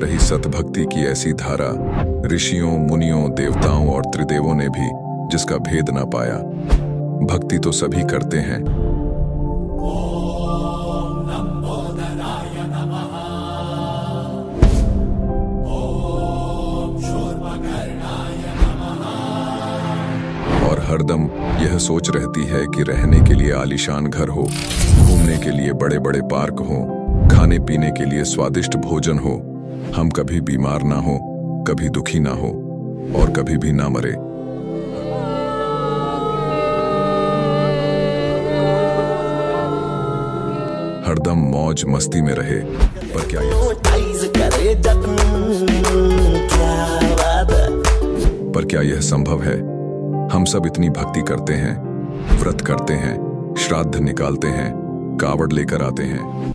रही सतभक्ति की ऐसी धारा ऋषियों मुनियों देवताओं और त्रिदेवों ने भी जिसका भेद ना पाया भक्ति तो सभी करते हैं और हरदम यह सोच रहती है कि रहने के लिए आलिशान घर हो घूमने के लिए बड़े बड़े पार्क हो खाने पीने के लिए स्वादिष्ट भोजन हो हम कभी बीमार ना हो कभी दुखी ना हो और कभी भी ना मरे हरदम मौज मस्ती में रहे पर क्या ये पर क्या यह संभव है हम सब इतनी भक्ति करते हैं व्रत करते हैं श्राद्ध निकालते हैं कावड़ लेकर आते हैं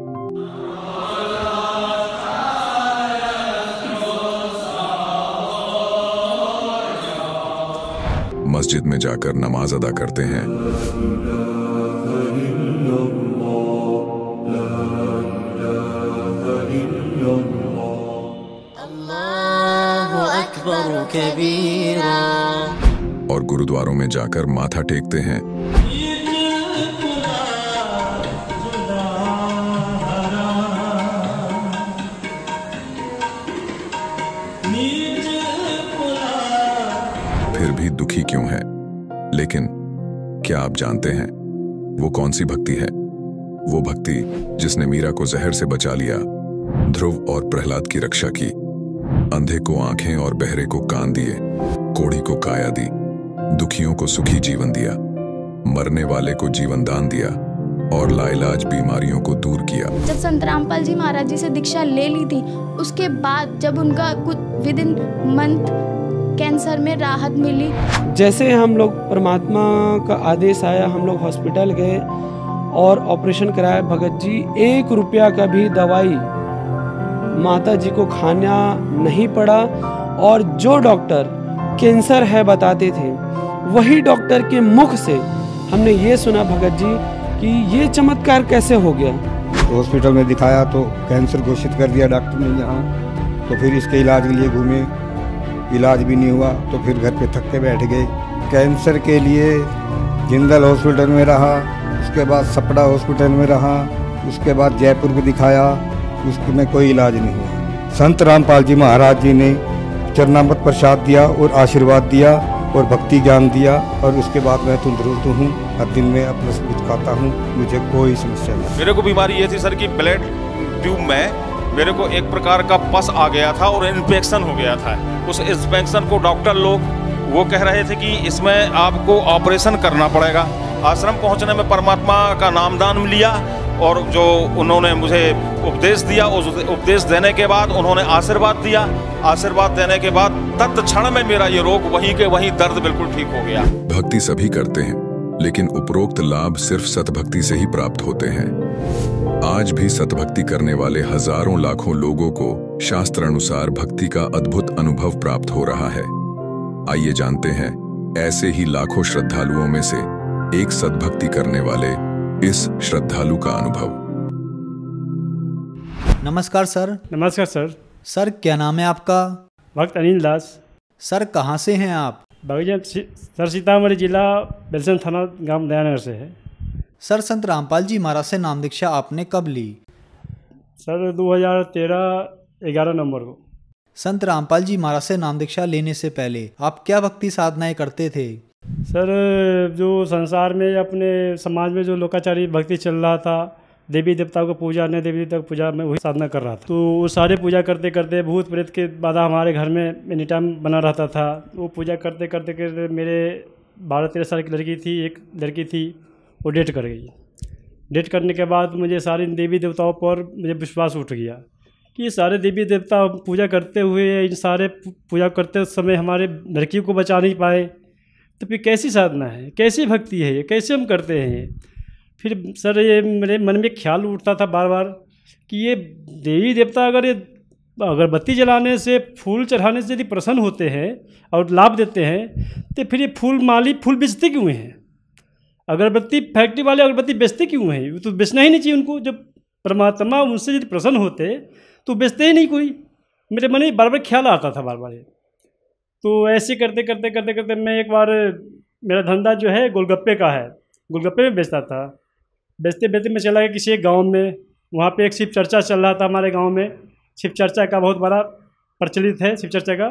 मस्जिद में जाकर नमाज अदा करते हैं और गुरुद्वारों में जाकर माथा टेकते हैं लेकिन क्या आप जानते हैं वो कौन सी भक्ति है वो भक्ति जिसने मीरा को जहर से बचा लिया ध्रुव और प्रहलाद की रक्षा की अंधे को आंखें और बहरे को कान दिए कोड़ी को काया दी दुखियों को सुखी जीवन दिया मरने वाले को जीवन दान दिया और लाइलाज बीमारियों को दूर किया जब संत रामपाल जी महाराज जी से दीक्षा ले ली थी उसके बाद जब उनका कुछ विद इन मंथ कैंसर में राहत मिली जैसे हम लोग परमात्मा का आदेश आया हम लोग हॉस्पिटल गए और ऑपरेशन कराया भगत जी एक रुपया का भी दवाई माता जी को खाना नहीं पड़ा और जो डॉक्टर कैंसर है बताते थे वही डॉक्टर के मुख से हमने ये सुना भगत जी कि ये चमत्कार कैसे हो गया हॉस्पिटल में दिखाया तो कैंसर घोषित कर दिया डॉक्टर ने यहाँ तो फिर इसके इलाज के लिए घूमे इलाज भी नहीं हुआ तो फिर घर पे थक के बैठ गए कैंसर के लिए जिंदल हॉस्पिटल में रहा उसके बाद सपड़ा हॉस्पिटल में रहा उसके बाद जयपुर को दिखाया उसमें कोई इलाज नहीं हुआ संत रामपाल जी महाराज जी ने चरणामत प्रसाद दिया और आशीर्वाद दिया और भक्ति ज्ञान दिया और उसके बाद मैं तंदुरुस्त हूँ हर दिन में अपना सब कुछ खाता हूँ मुझे कोई समस्या नहीं मेरे को बीमारी ये थी सर कि ब्लड ट्यूब में मेरे को एक प्रकार का पस आ गया था और इन्फेक्शन हो गया था उस इन्फेक्शन को डॉक्टर लोग वो कह रहे थे कि इसमें आपको ऑपरेशन करना पड़ेगा आश्रम पहुंचने में परमात्मा का नामदान लिया और जो उन्होंने मुझे उपदेश दिया उस उपदेश देने के बाद उन्होंने आशीर्वाद दिया आशीर्वाद देने के बाद तत् क्षण में मेरा ये रोग वहीं के वहीं दर्द बिल्कुल ठीक हो गया भक्ति सभी करते हैं लेकिन उपरोक्त लाभ सिर्फ सतभक्ति से ही प्राप्त होते हैं आज भी सतभक्ति करने वाले हजारों लाखों लोगों को शास्त्र अनुसार भक्ति का अद्भुत अनुभव प्राप्त हो रहा है आइए जानते हैं ऐसे ही लाखों श्रद्धालुओं में से एक सदभक्ति करने वाले इस श्रद्धालु का अनुभव नमस्कार सर नमस्कार सर सर क्या नाम है आपका भक्त अनिल दास सर कहाँ से हैं आप बगजन सर सीतामढ़ी जिला बेलसन थाना गांव दयानगर से है सर संत रामपाल जी महाराज से नाम दीक्षा आपने कब ली सर 2013 11 नंबर को संत रामपाल जी महाराज से नाम दीक्षा लेने से पहले आप क्या भक्ति साधनाएं करते थे सर जो संसार में अपने समाज में जो लोकाचारी भक्ति चल रहा था देवी देवताओं को पूजा अन्य देवी देवता पूजा में वही साधना कर रहा था तो वो सारे पूजा करते करते भूत प्रेत के बाधा हमारे घर में एनी टाइम बना रहता था वो पूजा करते करते करते मेरे बारह तेरह साल की लड़की थी एक लड़की थी वो डेट कर गई डेट करने के बाद मुझे सारे देवी देवताओं पर मुझे विश्वास उठ गया कि ये सारे देवी देवता पूजा करते हुए इन सारे पूजा करते समय हमारे लड़की को बचा नहीं पाए तो फिर कैसी साधना है कैसी भक्ति है ये कैसे हम करते हैं फिर सर ये मेरे मन में ख्याल उठता था बार बार कि ये देवी देवता अगर ये अगरबत्ती जलाने से फूल चढ़ाने से यदि प्रसन्न होते हैं और लाभ देते हैं तो फिर ये फूल माली फूल बेचते क्यों हैं अगरबत्ती फैक्ट्री वाले अगरबत्ती बेचते क्यों हैं तो बेचना ही नहीं चाहिए उनको जब परमात्मा उनसे यदि प्रसन्न होते तो बेचते ही नहीं कोई मेरे मन में बार बार ख्याल आता था बार बार तो ऐसे करते करते करते करते मैं एक बार मेरा धंधा जो है गोलगप्पे का है गोलगप्पे में बेचता था बेचते बेचते मैं चला गया किसी एक गाँव में वहाँ पर एक शिव चर्चा चल रहा था हमारे गाँव में शिव चर्चा का बहुत बड़ा प्रचलित है शिव चर्चा का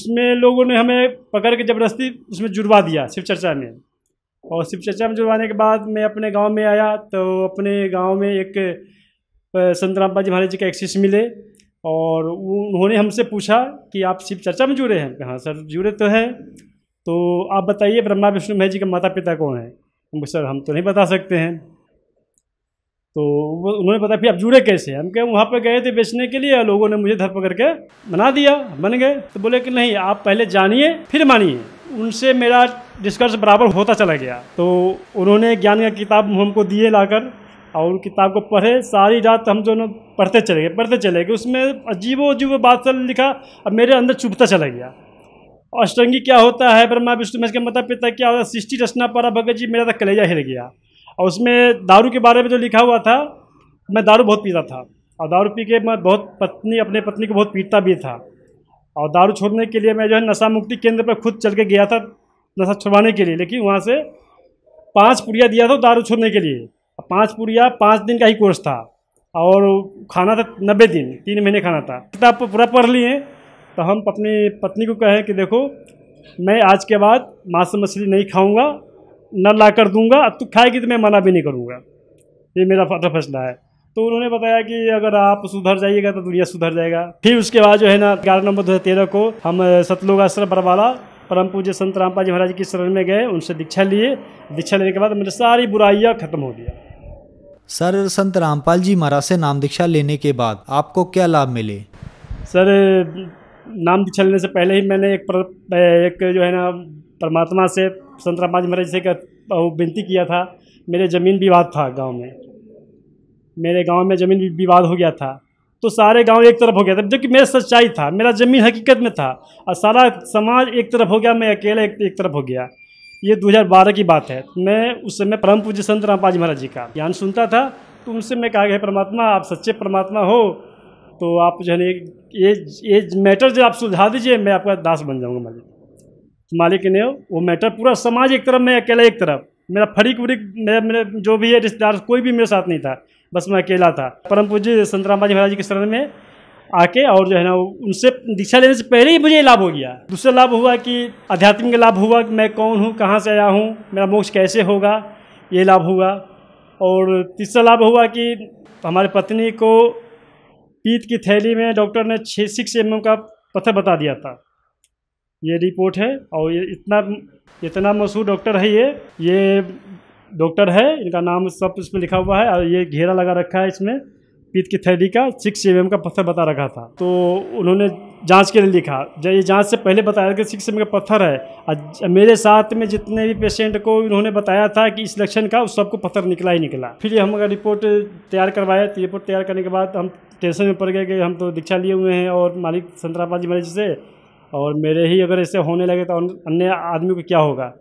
उसमें लोगों ने हमें पकड़ के ज़बरदस्ती उसमें जुड़वा दिया शिव चर्चा में और शिव चर्चा में जुड़वाने के बाद मैं अपने गांव में आया तो अपने गांव में एक संत रामपाल जी महाराज जी का एक्सेस मिले और उन्होंने हमसे पूछा कि आप शिव चर्चा में जुड़े हैं हाँ सर जुड़े तो हैं तो आप बताइए ब्रह्मा विष्णु महेश जी के माता पिता कौन है हम सर हम तो नहीं बता सकते हैं तो वो उन्होंने बताया फिर आप जुड़े कैसे हम कह वहाँ पर गए थे बेचने के लिए लोगों ने मुझे धर पकड़ के बना दिया बन गए तो बोले कि नहीं आप पहले जानिए फिर मानिए उनसे मेरा डिस्कर्स बराबर होता चला गया तो उन्होंने ज्ञान का किताब हमको दिए लाकर और उन किताब को पढ़े सारी रात हम ना पढ़ते चले गए पढ़ते चले गए उसमें अजीबो अजीब बात लिखा अब मेरे अंदर चुभता चला गया अष्टंगी क्या होता है ब्रह्मा विष्णु महेश के माता पिता क्या होता है सृष्टि रचना पड़ा भगत जी मेरा तो कलेजा हिल गया और उसमें दारू के बारे में जो लिखा हुआ था मैं दारू बहुत पीता था और दारू पी के मैं बहुत पत्नी अपने पत्नी को बहुत पीटता भी था और दारू छोड़ने के लिए मैं जो है नशा मुक्ति केंद्र पर खुद चल के गया था नशा छुड़वाने के लिए लेकिन वहाँ से पाँच पुड़िया दिया था दारू छोड़ने के लिए पाँच पुड़िया पाँच दिन का ही कोर्स था और खाना था नब्बे दिन तीन महीने खाना था किताब पूरा पढ़ लिए तो हम अपनी पत्नी को कहें कि देखो मैं आज के बाद मांस मछली नहीं खाऊंगा न ला कर दूंगा तू खाएगी तो मैं मना भी नहीं करूँगा ये मेरा फैसला है तो उन्होंने बताया कि अगर आप सुधर जाइएगा तो दुनिया सुधर जाएगा फिर उसके बाद जो है ना ग्यारह नंबर दो तेरह को हम सतलोग आश्रम बरवाला परम पूज्य संत रामपाल जी महाराज की शरण में गए उनसे दीक्षा लिए दीक्षा लेने के बाद मेरी सारी बुराइयाँ खत्म हो गया सर संत रामपाल जी महाराज से नाम दीक्षा लेने के बाद आपको क्या लाभ मिले सर नाम दीक्षा लेने से पहले ही मैंने एक पर, एक जो है ना परमात्मा से संत रामपाल जी महाराज से विनती किया था मेरे ज़मीन विवाद था गाँव में मेरे गांव में ज़मीन विवाद हो गया था तो सारे गांव एक तरफ हो गया था जबकि मेरा सच्चाई था मेरा ज़मीन हकीकत में था और सारा समाज एक तरफ हो गया मैं अकेला एक, एक तरफ हो गया ये 2012 की बात है मैं उस समय परम पूज्य संत रामपाल महाराज जी का ज्ञान सुनता था तो उनसे मैं कहा गया परमात्मा आप सच्चे परमात्मा हो तो आप जो है ये ये मैटर जो आप सुलझा दीजिए मैं आपका दास बन जाऊँगा मालिक मालिक ने वो मैटर पूरा समाज एक तरफ मैं अकेला एक तरफ मेरा फरीक वरीक मेरा मेरे जो भी है रिश्तेदार कोई भी मेरे साथ नहीं था बस मैं अकेला था परम पूज्य संत रामबाजी महाराज के शरण में आके और जो है ना उनसे दीक्षा लेने से पहले ही मुझे लाभ हो गया दूसरा लाभ हुआ कि आध्यात्मिक लाभ हुआ कि मैं कौन हूँ कहाँ से आया हूँ मेरा मोक्ष कैसे होगा ये लाभ हुआ और तीसरा लाभ हुआ कि हमारी पत्नी को पीत की थैली में डॉक्टर ने छः सिक्स एम का पत्थर बता दिया था ये रिपोर्ट है और ये इतना इतना मशहूर डॉक्टर है ये ये डॉक्टर है इनका नाम सब इसमें लिखा हुआ है और ये घेरा लगा रखा है इसमें पीत की थैली का सिक्स एम का पत्थर बता रखा था तो उन्होंने जांच के लिए लिखा जब ये जांच से पहले बताया कि सिक्स एम का पत्थर है और मेरे साथ में जितने भी पेशेंट को इन्होंने बताया था कि इस लक्षण का उस सबको पत्थर निकला ही निकला फिर हम अगर रिपोर्ट तैयार करवाया तो रिपोर्ट तैयार करने के बाद हम टेंशन में पड़ गए कि हम तो दीक्षा लिए हुए हैं और मालिक संतरापाजी जी मरीज से और मेरे ही अगर ऐसे होने लगे तो अन्य आदमी को क्या होगा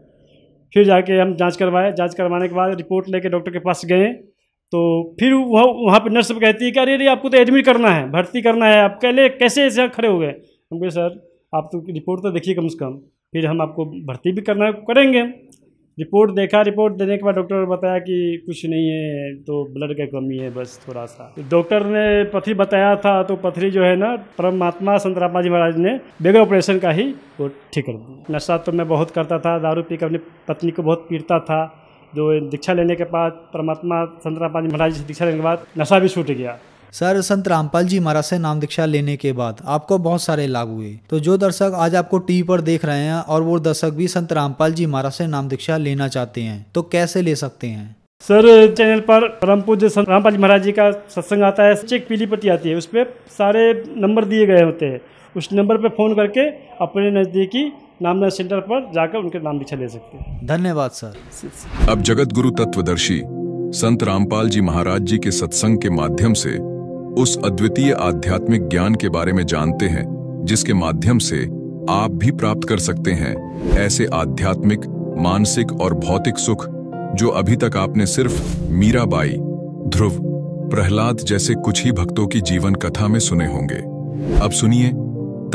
फिर जाके हम जांच करवाए जांच करवाने के बाद रिपोर्ट लेके डॉक्टर के पास गए तो फिर वह वहाँ पर नर्स कहती है कि अरे अरे आपको तो एडमिट करना है भर्ती करना है आप कहले कैसे ऐसे खड़े हो गए हम कहे सर आप तो रिपोर्ट तो देखिए कम से कम फिर हम आपको भर्ती भी करना है करेंगे रिपोर्ट देखा रिपोर्ट देने के बाद डॉक्टर ने बताया कि कुछ नहीं है तो ब्लड का कमी है बस थोड़ा सा डॉक्टर ने पथरी बताया था तो पथरी जो है ना परमात्मा संतरापा जी महाराज ने बगैर ऑपरेशन का ही वो ठीक कर दिया नशा तो मैं बहुत करता था दारू पी कर अपनी पत्नी को बहुत पीटता था जो दीक्षा लेने के बाद परमात्मा संतरापा जी महाराज से दीक्षा लेने के बाद नशा भी छूट गया सर संत रामपाल जी महाराज से नाम दीक्षा लेने के बाद आपको बहुत सारे लाभ हुए तो जो दर्शक आज आपको टीवी पर देख रहे हैं और वो दर्शक भी संत रामपाल जी महाराज से नाम दीक्षा लेना चाहते हैं तो कैसे ले सकते हैं सर चैनल पर परम पूज्य संत रामपाल जी महाराज जी का सत्संग आता है चेक पीली पट्टी आती है उस पर सारे नंबर दिए गए होते हैं उस नंबर पर फ़ोन करके अपने नज़दीकी नाम सेंटर पर जाकर उनके नाम दीक्षा ले सकते हैं धन्यवाद सर अब जगत गुरु तत्वदर्शी संत रामपाल जी महाराज जी के सत्संग के माध्यम से उस अद्वितीय आध्यात्मिक ज्ञान के बारे में जानते हैं जिसके माध्यम से आप भी प्राप्त कर सकते हैं ऐसे आध्यात्मिक मानसिक और भौतिक सुख जो अभी तक आपने सिर्फ मीराबाई ध्रुव प्रहलाद जैसे कुछ ही भक्तों की जीवन कथा में सुने होंगे अब सुनिए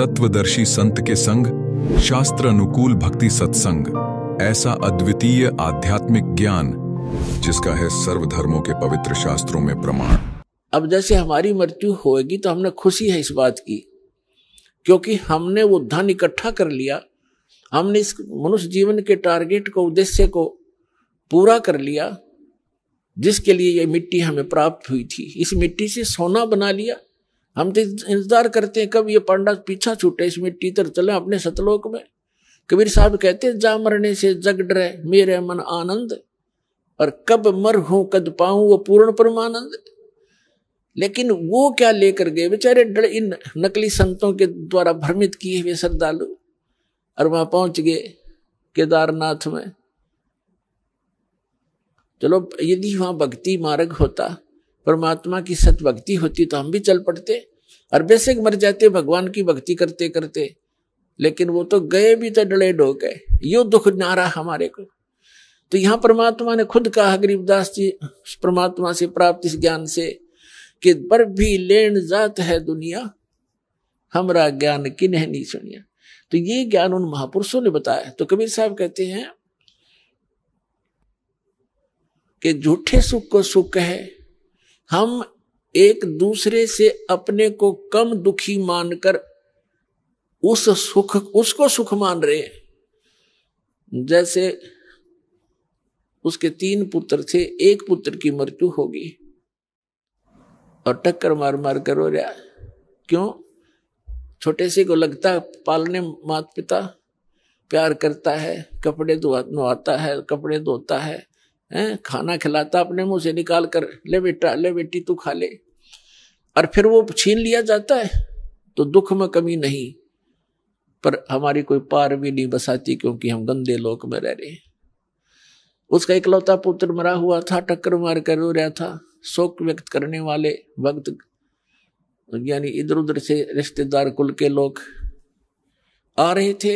तत्वदर्शी संत के संग शास्त्र अनुकूल भक्ति सत्संग ऐसा अद्वितीय आध्यात्मिक ज्ञान जिसका है सर्वधर्मों के पवित्र शास्त्रों में प्रमाण अब जैसे हमारी मृत्यु होगी तो हमने खुशी है इस बात की क्योंकि हमने वो धन इकट्ठा कर लिया हमने इस मनुष्य जीवन के टारगेट को उद्देश्य को पूरा कर लिया जिसके लिए ये मिट्टी हमें प्राप्त हुई थी इस मिट्टी से सोना बना लिया हम तो इंतजार करते हैं कब ये पांडा पीछा छूटे इस मिट्टी तर चले अपने सतलोक में कबीर साहब कहते हैं जा मरने से जग डरे मेरे मन आनंद और कब मर हूं कद पाऊं वो पूर्ण परमानंद लेकिन वो क्या लेकर गए बेचारे इन नकली संतों के द्वारा भ्रमित किए हुए श्रद्धालु और वहां पहुंच गए केदारनाथ में चलो यदि वहां भक्ति मार्ग होता परमात्मा की सत भक्ति होती तो हम भी चल पड़ते और बेसिक मर जाते भगवान की भक्ति करते करते लेकिन वो तो गए भी तो डलेड डो गए यो दुख ना रहा हमारे को तो यहाँ परमात्मा ने खुद कहा गरीबदास जी परमात्मा से प्राप्त इस ज्ञान से कि पर भी लेन जात है दुनिया हमरा ज्ञान कि नहीं सुनिया तो ये ज्ञान उन महापुरुषों ने बताया तो कबीर साहब कहते हैं कि झूठे सुख को सुख है हम एक दूसरे से अपने को कम दुखी मानकर उस सुख उसको सुख मान रहे हैं जैसे उसके तीन पुत्र थे एक पुत्र की मृत्यु होगी और टक्कर मार मार कर रो रहा क्यों छोटे से को लगता पालने माता पिता प्यार करता है कपड़े धोआता है कपड़े धोता है हैं खाना खिलाता अपने मुंह से निकाल कर ले बेटा ले बेटी तू खा ले और फिर वो छीन लिया जाता है तो दुख में कमी नहीं पर हमारी कोई पार भी नहीं बसाती क्योंकि हम गंदे लोक में रह रहे हैं उसका इकलौता पुत्र मरा हुआ था टक्कर मार कर रो रहा था शोक व्यक्त करने वाले वक्त यानी इधर उधर से रिश्तेदार कुल के लोग आ रहे थे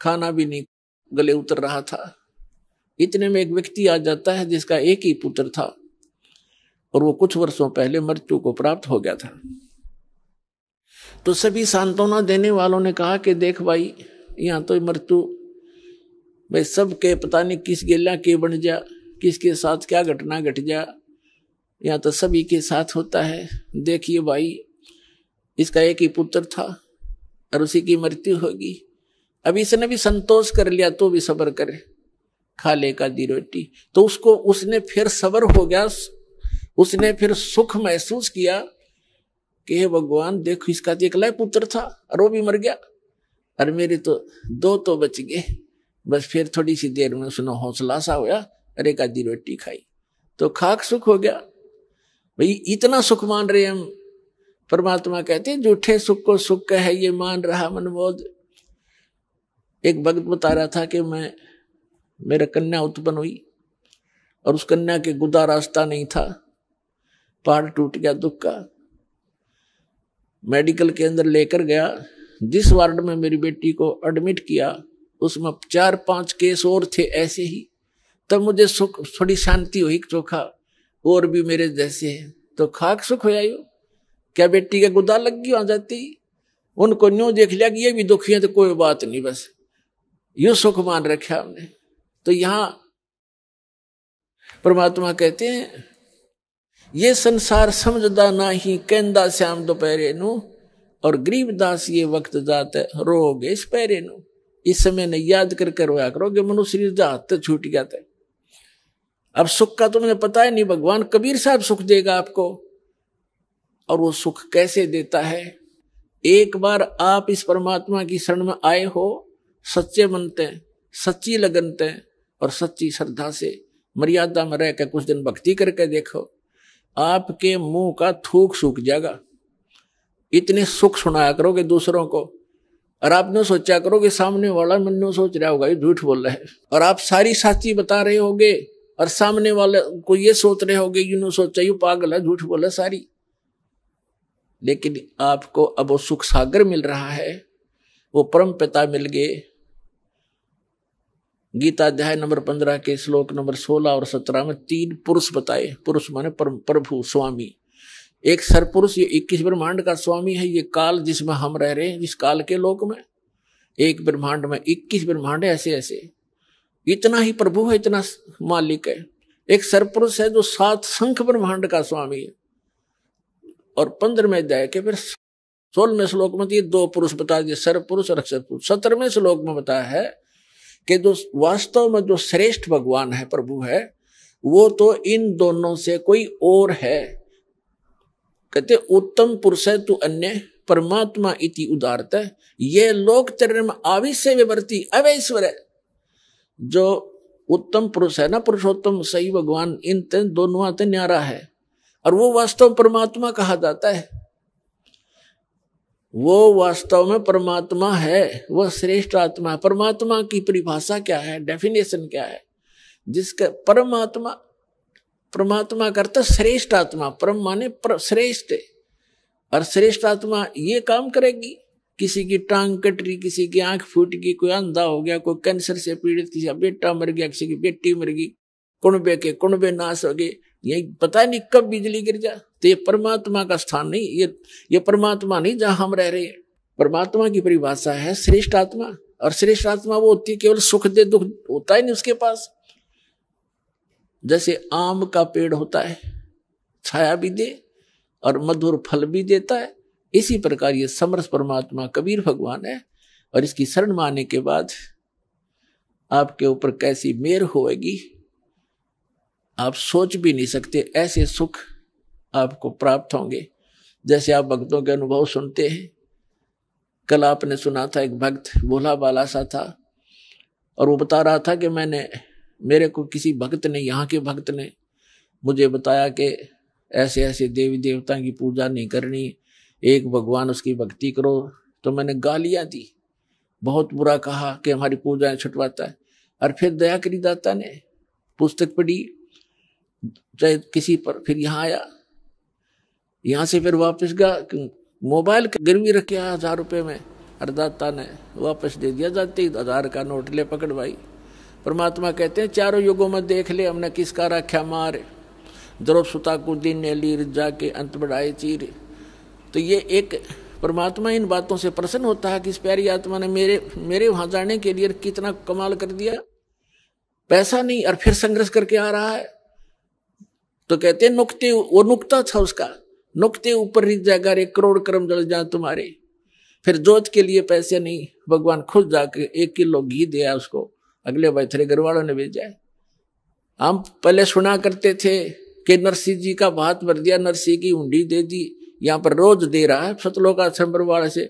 खाना भी नहीं गले उतर रहा था इतने में एक व्यक्ति आ जाता है जिसका एक ही पुत्र था और वो कुछ वर्षों पहले मृत्यु को प्राप्त हो गया था तो सभी सांत्वना देने वालों ने कहा कि देख भाई यहाँ तो मृत्यु भाई सबके पता नहीं किस गिला के बन जा किसके साथ क्या घटना घट जा या तो सभी के साथ होता है देखिए भाई इसका एक ही पुत्र था और उसी की मृत्यु होगी अब इसने भी संतोष कर लिया तो भी सब्र करे खा ले का दी रोटी तो उसको उसने फिर सबर हो गया उसने फिर सुख महसूस किया कि हे भगवान देखो इसका तो अकेला पुत्र था और वो भी मर गया और मेरे तो दो तो बच गए बस फिर थोड़ी सी देर में उसने हौसला सा होया अरे का दी रोटी खाई तो खाक सुख हो गया भाई इतना सुख मान रहे हम परमात्मा कहते हैं जूठे सुख को सुख कह ये मान रहा मनबोध एक भक्त बता रहा था कि मैं मेरा कन्या उत्पन्न हुई और उस कन्या के गुदा रास्ता नहीं था पहाड़ टूट गया दुख का मेडिकल के अंदर लेकर गया जिस वार्ड में मेरी बेटी को एडमिट किया उसमें चार पांच केस और थे ऐसे ही तब मुझे सुख थोड़ी शांति हुई चोखा और भी मेरे जैसे हैं तो खाक सुख हो क्या बेटी का गुदा लग गई आ जाती उनको न्यू देख लिया कि ये भी दुखी है तो कोई बात नहीं बस यू सुख मान रखा हमने तो यहां परमात्मा कहते हैं ये संसार समझदा ना ही कहदा श्याम दोपहरे न और गरीबदास ये वक्त जात रोगे इस पैरे नु इस समय ने याद कर कर करोगे करो मनुष्य जात छूट जाता है अब सुख का तुमने तो पता ही नहीं भगवान कबीर साहब सुख देगा आपको और वो सुख कैसे देता है एक बार आप इस परमात्मा की शरण में आए हो सच्चे बनते हैं सच्ची लगनते हैं और सच्ची श्रद्धा से मर्यादा में रह कुछ दिन भक्ति करके देखो आपके मुंह का थूक सूख जाएगा इतने सुख सुनाया करोगे दूसरों को और आपने सोचा करोगे सामने वाला मन सोच रहा होगा ये झूठ बोल रहा है और आप सारी साची बता रहे होगे और सामने वाले को ये सोच रहे होगे यूनो सोचा यू पागल है झूठ बोला सारी लेकिन आपको अब वो सुख सागर मिल रहा है वो परम पिता मिल गए गीता अध्याय नंबर पंद्रह के श्लोक नंबर सोलह और सत्रह में तीन पुरुष बताए पुरुष माने परम प्रभु स्वामी एक सरपुरुष ये इक्कीस ब्रह्मांड का स्वामी है ये काल जिसमें हम रह रहे हैं जिस काल के लोक में एक ब्रह्मांड में इक्कीस ब्रह्मांड ऐसे ऐसे इतना ही प्रभु है इतना मालिक है एक सरपुरुष है जो सात संख ब्रह्मांड का स्वामी है और पंद्रहवें अध्याय के फिर सोलहवें श्लोक में तो ये दो पुरुष बता दिए सरपुरुष और अक्षर पुरुष सत्रहवें श्लोक में बताया है कि जो वास्तव में जो श्रेष्ठ भगवान है प्रभु है वो तो इन दोनों से कोई और है कहते उत्तम पुरुष है तू अन्य परमात्मा इति उदारत ये लोक चरण में आविश्य विवर्ती अवैश्वर है जो उत्तम पुरुष है ना पुरुषोत्तम सही भगवान इन तीन दोनों आते न्यारा है और वो वास्तव परमात्मा कहा जाता है वो वास्तव में परमात्मा है वह श्रेष्ठ आत्मा है परमात्मा की परिभाषा क्या है डेफिनेशन क्या है जिसका परमात्मा परमात्मा करता श्रेष्ठ आत्मा परम माने श्रेष्ठ और श्रेष्ठ आत्मा ये काम करेगी किसी की टांग कट रही किसी की आंख फूट गई कोई अंधा हो गया कोई कैंसर से पीड़ित किसी का बेटा मर गया किसी की बेटी मर गई कुणबे के कुणबे नाश हो गए ये पता नहीं कब बिजली गिर जा तो ये परमात्मा का स्थान नहीं ये ये परमात्मा नहीं जहां हम रह रहे हैं परमात्मा की परिभाषा है श्रेष्ठ आत्मा और श्रेष्ठ आत्मा वो होती है केवल सुख दे दुख होता ही नहीं उसके पास जैसे आम का पेड़ होता है छाया भी दे और मधुर फल भी देता है इसी प्रकार ये समरस परमात्मा कबीर भगवान है और इसकी शरण माने के बाद आपके ऊपर कैसी मेर होएगी आप सोच भी नहीं सकते ऐसे सुख आपको प्राप्त होंगे जैसे आप भक्तों के अनुभव सुनते हैं कल आपने सुना था एक भक्त भोला बाला सा था और वो बता रहा था कि मैंने मेरे को किसी भक्त ने यहाँ के भक्त ने मुझे बताया कि ऐसे ऐसे देवी देवता की पूजा नहीं करनी एक भगवान उसकी भक्ति करो तो मैंने गालियां दी बहुत बुरा कहा कि हमारी पूजाएं छुटवाता है और फिर दया करी दाता ने पुस्तक पढ़ी चाहे किसी पर फिर यहाँ आया यहाँ से फिर वापस गया मोबाइल गिरवी रखे आया हजार रुपये में अरदाता ने वापस दे दिया जाते ही हजार का नोट ले पकड़ भाई परमात्मा कहते हैं चारों युगों में देख ले हमने किसका राख्या मार द्रव सुता को दिन ने लीर जाके अंत बढ़ाए चीरे तो ये एक परमात्मा इन बातों से प्रसन्न होता है कि इस प्यारी आत्मा ने मेरे मेरे वहां जाने के लिए कितना कमाल कर दिया पैसा नहीं और फिर संघर्ष करके आ रहा है तो कहते हैं नुकते वो नुकता था उसका नुकते ऊपर रिक जाकर एक करोड़ कर्म जल जाए तुम्हारे फिर जोत के लिए पैसे नहीं भगवान खुद जाके एक किलो घी दिया उसको अगले बैथरे घर वालों ने भेजा है हम पहले सुना करते थे कि नरसिंह जी का भात भर दिया नरसिंह की ऊंडी दे दी यहाँ पर रोज दे रहा है आश्रम बरवाड़ से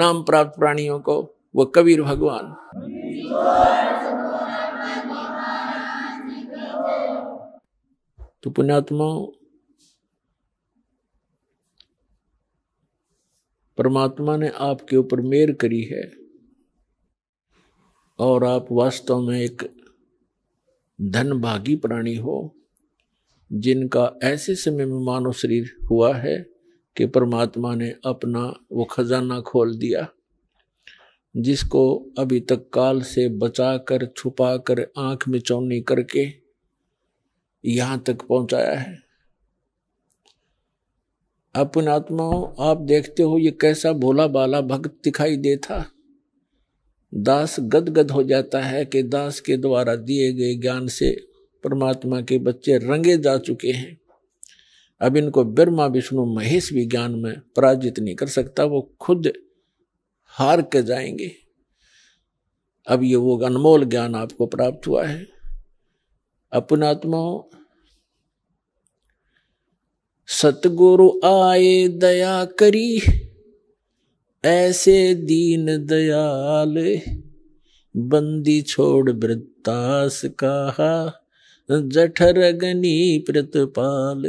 नाम प्राप्त प्राणियों को वो कबीर भगवान तो पुण्यात्मा परमात्मा ने आपके ऊपर मेर करी है और आप वास्तव में एक धनभागी प्राणी हो जिनका ऐसे समय में मानव शरीर हुआ है कि परमात्मा ने अपना वो खजाना खोल दिया जिसको अभी तक काल से बचा कर छुपा कर आंख में चौनी करके यहाँ तक पहुँचाया है अपन आत्माओं आप देखते हो ये कैसा भोला बाला भक्त दिखाई देता दास गदगद हो जाता है कि दास के द्वारा दिए गए ज्ञान से परमात्मा के बच्चे रंगे जा चुके हैं अब इनको ब्रह्मा विष्णु महेश विज्ञान में पराजित नहीं कर सकता वो खुद हार के जाएंगे अब ये वो अनमोल ज्ञान आपको प्राप्त हुआ है अपनात्मा सतगुरु आए दया करी ऐसे दीन दयाल बंदी छोड़ वृत्तास कहा जठर गनी प्रतपाल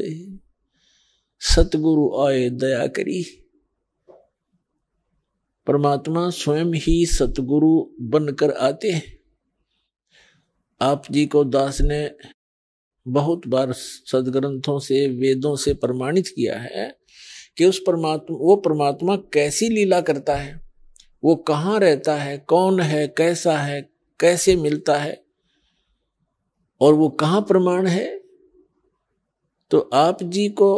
सतगुरु आए दया करी परमात्मा स्वयं ही सतगुरु बनकर आते हैं आप जी को दास ने बहुत बार सदग्रंथों से वेदों से प्रमाणित किया है कि उस परमात्मा वो परमात्मा कैसी लीला करता है वो कहाँ रहता है कौन है कैसा है कैसे मिलता है और वो कहाँ प्रमाण है तो आप जी को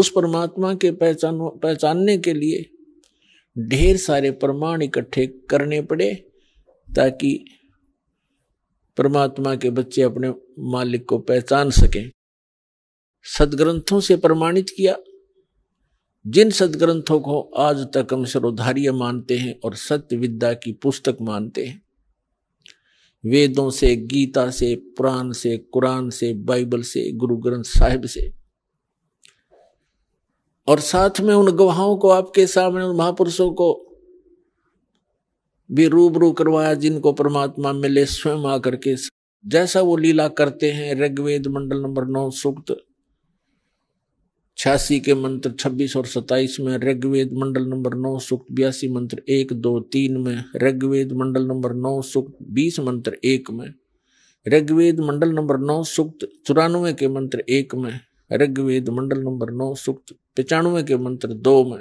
उस परमात्मा के पहचान पहचानने के लिए ढेर सारे प्रमाण इकट्ठे करने पड़े ताकि परमात्मा के बच्चे अपने मालिक को पहचान सकें सदग्रंथों से प्रमाणित किया जिन सदग्रंथों को आज तक हम सरोधार्य मानते हैं और सत्य विद्या की पुस्तक मानते हैं वेदों से गीता से पुराण से कुरान से बाइबल से गुरु ग्रंथ साहिब से और साथ में उन गवाहों को आपके सामने उन महापुरुषों को भी रूबरू करवाया जिनको परमात्मा मिले स्वयं आकर के जैसा वो लीला करते हैं ऋग्वेद मंडल नंबर नौ सूक्त छियासी के मंत्र छब्बीस और सताइस में ऋग्वेद मंडल नंबर नौ सूक्त बयासी मंत्र एक दो तीन में ऋग्वेद मंडल नंबर नौ सूक्त बीस मंत्र एक में ऋग्वेद मंडल नंबर नौ सूक्त चौरानवे के मंत्र एक में ऋग्वेद मंडल नंबर नौ सूक्त पचानवे के मंत्र दो में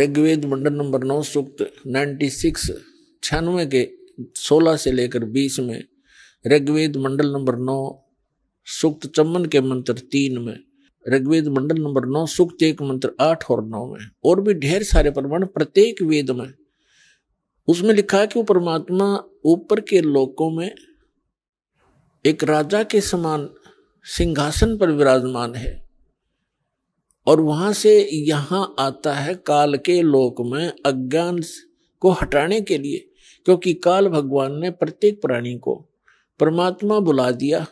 ऋग्वेद मंडल नंबर नौ सूक्त नाइन्टी सिक्स छियानवे के सोलह से लेकर बीस में ऋग्वेद मंडल नंबर नौ सूक्त चम्बन के मंत्र तीन में ऋग्वेद मंडल नंबर नौ सूक्त एक मंत्र आठ और नौ में और भी ढेर सारे प्रमाण प्रत्येक वेद में उसमें लिखा है कि वो परमात्मा ऊपर के लोकों में एक राजा के समान सिंहासन पर विराजमान है और वहां से यहां आता है काल के लोक में अज्ञान को हटाने के लिए क्योंकि काल भगवान ने प्रत्येक प्राणी को परमात्मा बुला दिया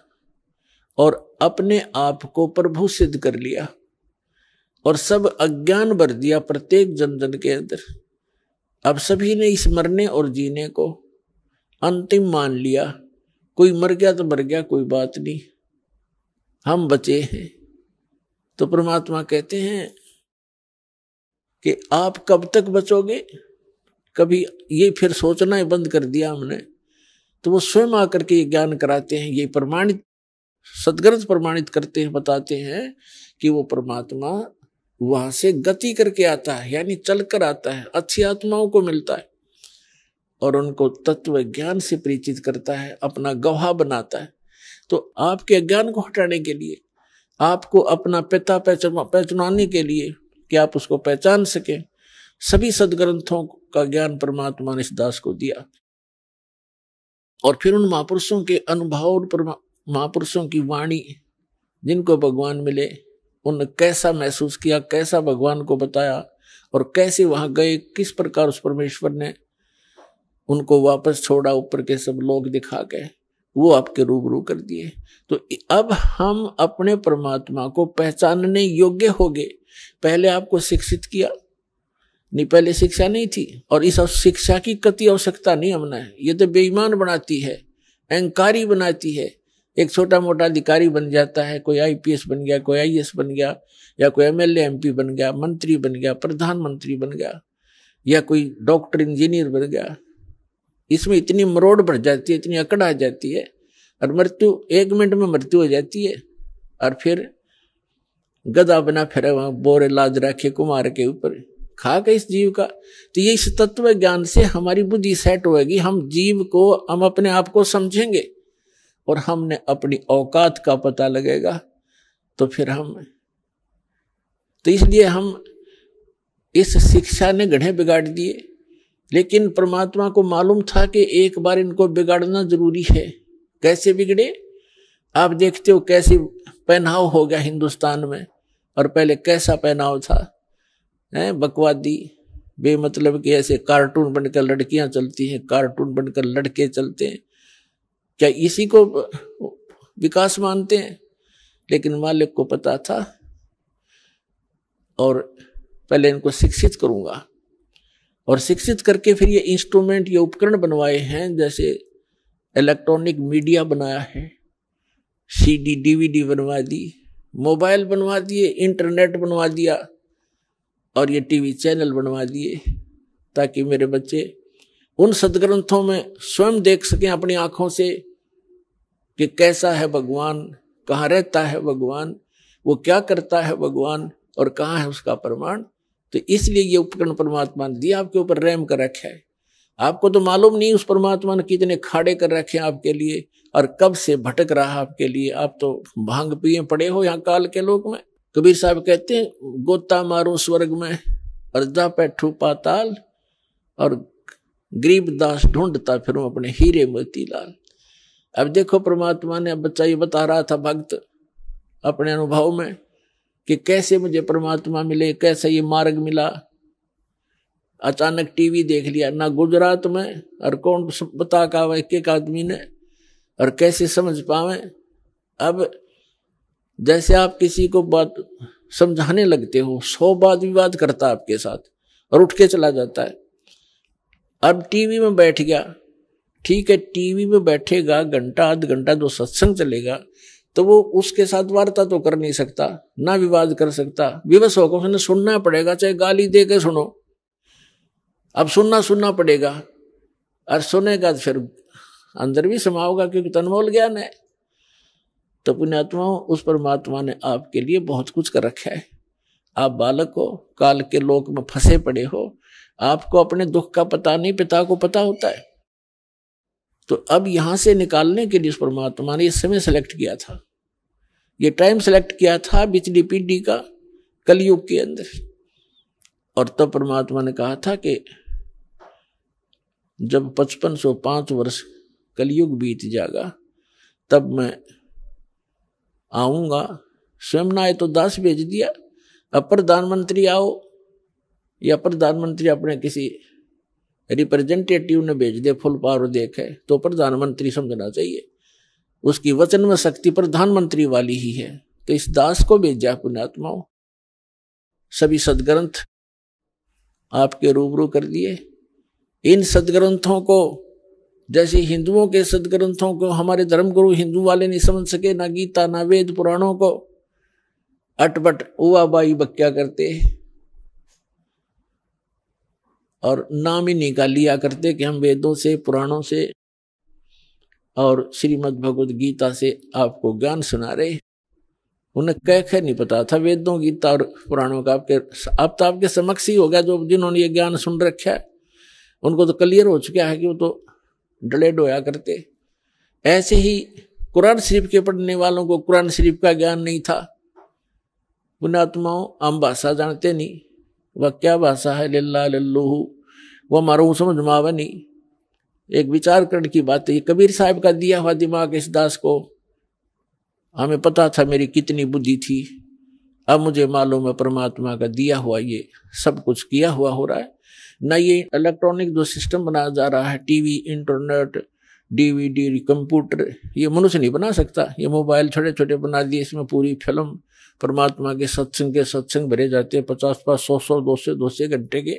और अपने आप को प्रभु सिद्ध कर लिया और सब अज्ञान भर दिया प्रत्येक जन जन के अंदर अब सभी ने इस मरने और जीने को अंतिम मान लिया कोई मर गया तो मर गया कोई बात नहीं हम बचे हैं तो परमात्मा कहते हैं कि आप कब तक बचोगे कभी ये फिर सोचना ही बंद कर दिया हमने तो वो स्वयं आकर के ये ज्ञान कराते हैं ये प्रमाणित सदग्रंथ प्रमाणित करते हैं बताते हैं कि वो परमात्मा वहां से गति करके आता है यानी चल कर आता है अच्छी आत्माओं को मिलता है और उनको तत्व ज्ञान से परिचित करता है अपना गवाह बनाता है तो आपके अज्ञान को हटाने के लिए आपको अपना पिता पहचानने के लिए कि आप उसको पहचान सकें सभी सदग्रंथों का ज्ञान परमात्मा ने इस दास को दिया और फिर उन महापुरुषों के अनुभव और महापुरुषों की वाणी जिनको भगवान मिले उन कैसा महसूस किया कैसा भगवान को बताया और कैसे वहां गए किस प्रकार उस परमेश्वर ने उनको वापस छोड़ा ऊपर के सब लोग दिखा गए वो आपके रूबरू कर दिए तो अब हम अपने परमात्मा को पहचानने योग्य हो गए पहले आपको शिक्षित किया नहीं पहले शिक्षा नहीं थी और इस शिक्षा की कति आवश्यकता नहीं हमने ये तो बेईमान बनाती है अहंकारी बनाती है एक छोटा मोटा अधिकारी बन जाता है कोई आईपीएस बन गया कोई आईएएस बन गया या कोई एमएलए एमपी बन गया मंत्री बन गया प्रधानमंत्री बन गया या कोई डॉक्टर इंजीनियर बन गया इसमें इतनी मरोड़ बढ़ जाती है इतनी अकड़ आ जाती है और मृत्यु एक मिनट में मृत्यु हो जाती है और फिर गदा बना फिर वहां बोरे लाद रखे कुमार के ऊपर खा के इस जीव का तो ये इस तत्व ज्ञान से हमारी बुद्धि सेट होगी हम जीव को हम अपने आप को समझेंगे और हमने अपनी औकात का पता लगेगा तो फिर हम तो इसलिए हम इस शिक्षा ने गढ़े बिगाड़ दिए लेकिन परमात्मा को मालूम था कि एक बार इनको बिगाड़ना जरूरी है कैसे बिगड़े आप देखते हो कैसे पहनाव हो गया हिंदुस्तान में और पहले कैसा पहनाव था है बकवादी बेमतलब कि ऐसे कार्टून बनकर लड़कियां चलती हैं कार्टून बनकर लड़के चलते हैं क्या इसी को विकास मानते हैं लेकिन मालिक को पता था और पहले इनको शिक्षित करूंगा और शिक्षित करके फिर ये इंस्ट्रूमेंट ये उपकरण बनवाए हैं जैसे इलेक्ट्रॉनिक मीडिया बनाया है सीडी डीवीडी बनवा दी मोबाइल बनवा दिए इंटरनेट बनवा दिया और ये टीवी चैनल बनवा दिए ताकि मेरे बच्चे उन सदग्रंथों में स्वयं देख सकें अपनी आंखों से कि कैसा है भगवान कहाँ रहता है भगवान वो क्या करता है भगवान और कहाँ है उसका प्रमाण तो इसलिए ये उपकरण परमात्मा ने दिया आपके ऊपर रैम कर रखा है आपको तो मालूम नहीं उस परमात्मा ने कितने खाड़े कर रखे हैं आपके लिए और कब से भटक रहा आपके लिए आप तो भांग पिए पड़े हो यहाँ काल के लोग में कबीर साहब कहते हैं गोता मारो स्वर्ग में अर्जा पैठू पाताल और गरीब दास ढूंढता फिर अपने हीरे मोती लाल अब देखो परमात्मा ने अब बच्चा ये बता रहा था भक्त अपने अनुभव में कि कैसे मुझे परमात्मा मिले कैसे ये मार्ग मिला अचानक टीवी देख लिया ना गुजरात में और कौन बता का एक एक आदमी ने और कैसे समझ पावे अब जैसे आप किसी को बात समझाने लगते हो सौ बात विवाद करता आपके साथ और उठ के चला जाता है अब टीवी में बैठ गया ठीक है टीवी में बैठेगा घंटा आध घंटा जो सत्संग चलेगा तो वो उसके साथ वार्ता तो कर नहीं सकता ना विवाद कर सकता विवश होकर उसने सुनना पड़ेगा चाहे गाली दे के सुनो अब सुनना सुनना पड़ेगा और सुनेगा तो फिर अंदर भी समाओगा क्योंकि तनमोल ज्ञान है तो पुण्यात्माओं उस परमात्मा ने आपके लिए बहुत कुछ कर रखा है आप बालक हो काल के लोक में फंसे पड़े हो आपको अपने दुख का पता नहीं पिता को पता होता है तो अब यहां से निकालने के लिए इस परमात्मा ने समय सेलेक्ट किया था ये टाइम सेलेक्ट किया था बिचली पीढ़ी का कलयुग के अंदर और तब परमात्मा ने कहा था कि जब पचपन पांच वर्ष कलयुग बीत जाएगा तब मैं आऊंगा स्वयं ना आए तो दास भेज दिया अब प्रधानमंत्री आओ या प्रधानमंत्री अपने किसी रिप्रेजेंटेटिव ने भेज दे फुल पावर देखे तो प्रधानमंत्री समझना चाहिए उसकी वचन में शक्ति प्रधानमंत्री वाली ही है तो इस दास को भेजा पुण्यात्माओं सभी सदग्रंथ आपके रूबरू कर दिए इन सदग्रंथों को जैसे हिंदुओं के सदग्रंथों को हमारे धर्मगुरु हिंदू वाले नहीं समझ सके ना गीता ना वेद पुराणों को अटपट उवा बाई बक्या करते और नाम ही निकाल लिया करते कि हम वेदों से पुराणों से और श्रीमद् भगवद गीता से आपको ज्ञान सुना रहे उन्हें कह कह नहीं पता था वेदों गीता और पुराणों का आपके अब तो आपके समक्ष ही हो गया जो जिन्होंने ये ज्ञान सुन रखा है उनको तो क्लियर हो चुका है कि वो तो डले डोया करते ऐसे ही कुरान शरीफ के पढ़ने वालों को कुरान शरीफ का ज्ञान नहीं था पुणात्माओं आम भाषा जानते नहीं वह क्या भाषा है लिल्ला लल्लू वह मारो समझ मावनी एक विचार करने की बात है कबीर साहब का दिया हुआ दिमाग इस दास को हमें पता था मेरी कितनी बुद्धि थी अब मुझे मालूम है परमात्मा का दिया हुआ ये सब कुछ किया हुआ हो रहा है ना ये इलेक्ट्रॉनिक जो सिस्टम बनाया जा रहा है टीवी इंटरनेट डीवीडी कंप्यूटर ये मनुष्य नहीं बना सकता ये मोबाइल छोटे छोटे बना दिए इसमें पूरी फिल्म परमात्मा के सत्संग के सत्संग भरे जाते हैं पचास पचास सौ सौ दो सौ दो सौ घंटे के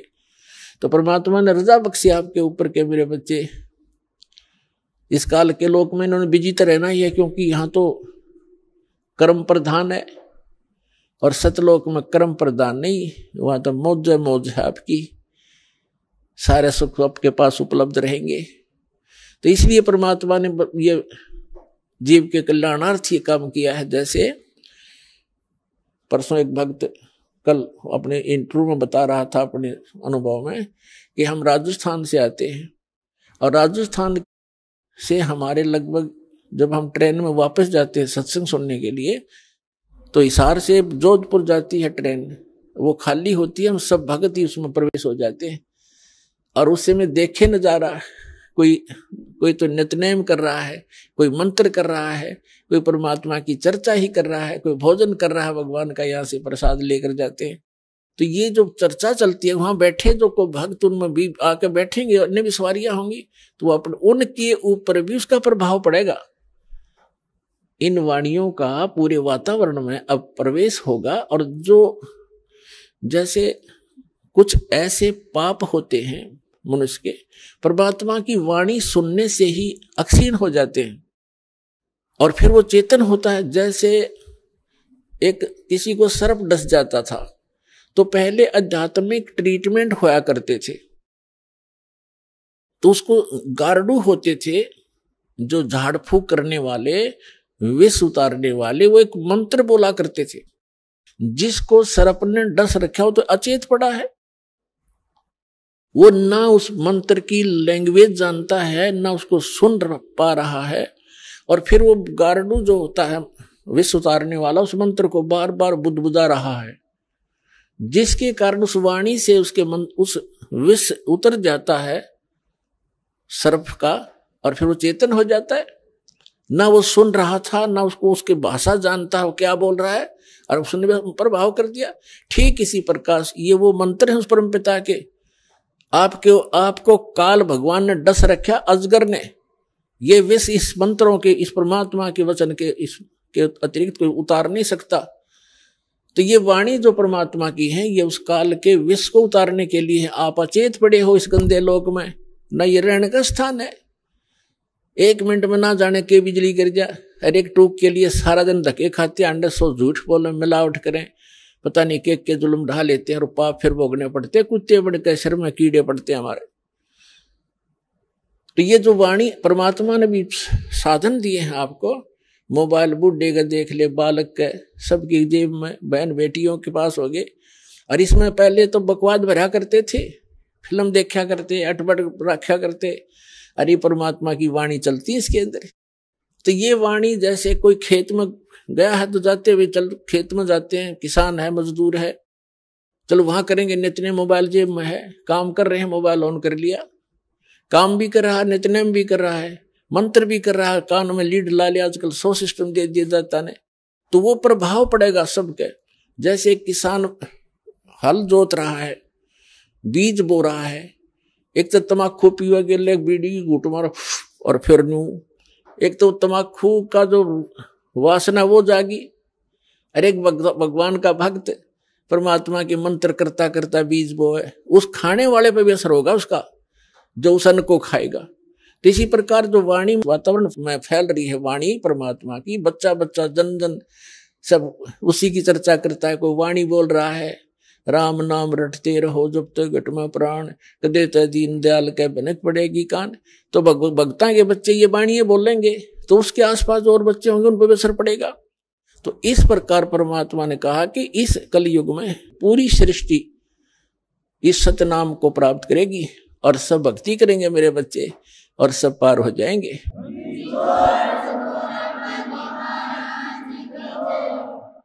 तो परमात्मा ने रजा बख्शी आपके ऊपर के मेरे बच्चे इस काल के लोक में इन्होंने बिजी तो रहना ही है क्योंकि यहाँ तो कर्म प्रधान है और सतलोक में कर्म प्रधान नहीं वहाँ तो मौज है मौज है आपकी सारे सुख आपके पास उपलब्ध रहेंगे तो इसलिए परमात्मा ने ये जीव के कल्याणार्थ ये काम किया है जैसे परसों एक भक्त कल अपने इंटरव्यू में बता रहा था अपने अनुभव में कि हम राजस्थान से आते हैं और राजस्थान से हमारे लगभग जब हम ट्रेन में वापस जाते हैं सत्संग सुनने के लिए तो हिसार से जोधपुर जाती है ट्रेन वो खाली होती है हम सब भगत ही उसमें प्रवेश हो जाते हैं और उससे में देखे नजारा कोई कोई तो नितनेम कर रहा है कोई मंत्र कर रहा है कोई परमात्मा की चर्चा ही कर रहा है कोई भोजन कर रहा है भगवान का यहाँ से प्रसाद लेकर जाते हैं तो ये जो चर्चा चलती है वहां बैठे जो को भक्त उनमें भी आके बैठेंगे अन्य भी सवारियां होंगी तो वो अपने उनके ऊपर भी उसका प्रभाव पड़ेगा इन वाणियों का पूरे वातावरण में अब प्रवेश होगा और जो जैसे कुछ ऐसे पाप होते हैं मनुष्य के परमात्मा की वाणी सुनने से ही अक्षीण हो जाते हैं और फिर वो चेतन होता है जैसे एक किसी को सर्प डस जाता था तो पहले आध्यात्मिक ट्रीटमेंट होया करते थे तो उसको गार्डू होते थे जो झाड़ फूक करने वाले विष उतारने वाले वो एक मंत्र बोला करते थे जिसको सर्प ने डस रखा हो तो अचेत पड़ा है वो ना उस मंत्र की लैंग्वेज जानता है ना उसको सुन पा रहा है और फिर वो गार्डू जो होता है विष उतारने वाला उस मंत्र को बार बार बुदबुदा रहा है जिसके कारण उस वाणी से उसके मन उस विष उतर जाता है सर्प का और फिर वो चेतन हो जाता है ना वो सुन रहा था ना उसको उसकी भाषा जानता है क्या बोल रहा है और उसने प्रभाव कर दिया ठीक इसी प्रकार ये वो मंत्र है उस परम पिता के आपके आपको काल भगवान ने डस रखा अजगर ने ये विष इस मंत्रों के इस परमात्मा के वचन के इसके अतिरिक्त कोई उतार नहीं सकता तो ये वाणी जो परमात्मा की है ये उस काल के विष को उतारने के लिए है आप अचेत पड़े हो इस गंदे लोक में न ये रहने का स्थान है एक मिनट में ना जाने के बिजली गिर जाए हर एक टूक के लिए सारा दिन धके खाते अंडे सो झूठ बोले मिलावट करें पता नहीं केक के जुल्म ढा लेते हैं और पाप फिर भोगने पड़ते कुत्ते के सिर में कीड़े पड़ते हैं हमारे तो ये जो वाणी परमात्मा ने भी साधन दिए हैं आपको मोबाइल बुढ़े का देख ले बालक के सबकी जेब में बहन बेटियों के पास हो गए और इसमें पहले तो बकवाद भरा करते थे फिल्म देखा करते अटपट रखा करते अरे परमात्मा की वाणी चलती है इसके अंदर तो ये वाणी जैसे कोई खेत में गया है तो जाते हुए चल खेत में जाते हैं किसान है मजदूर है चलो वहां करेंगे नितने मोबाइल जेब में है काम कर रहे हैं मोबाइल ऑन कर लिया काम भी कर रहा है नितनेम भी कर रहा है मंत्र भी कर रहा है कान में लीड ला लिया आजकल सो सिस्टम दे दिया जाता ने तो वो प्रभाव पड़ेगा सबके जैसे किसान हल जोत रहा है बीज बो रहा है एक तो तमाखू पीवा के लिए बीड़ी घुट मारो और फिर नू एक तो तमाखू का जो वासना वो जागी अरे एक भगवान का भक्त परमात्मा के मंत्र करता करता बीज बोए उस खाने वाले पे भी असर होगा उसका जो उस अन्न को खाएगा तो इसी प्रकार जो वाणी वातावरण में फैल रही है वाणी परमात्मा की बच्चा बच्चा जन जन सब उसी की चर्चा करता है कोई वाणी बोल रहा है राम नाम रटते रहो जब तक तो घट में प्राण कदे तीन दीन दयाल के बनत पड़ेगी कान तो भगता के बच्चे ये वाणी बोलेंगे तो उसके आसपास जो और बच्चे होंगे उन पर भी असर पड़ेगा तो इस प्रकार परमात्मा ने कहा कि इस कलयुग में पूरी सृष्टि इस सतनाम को प्राप्त करेगी और सब भक्ति करेंगे मेरे बच्चे और सब पार हो जाएंगे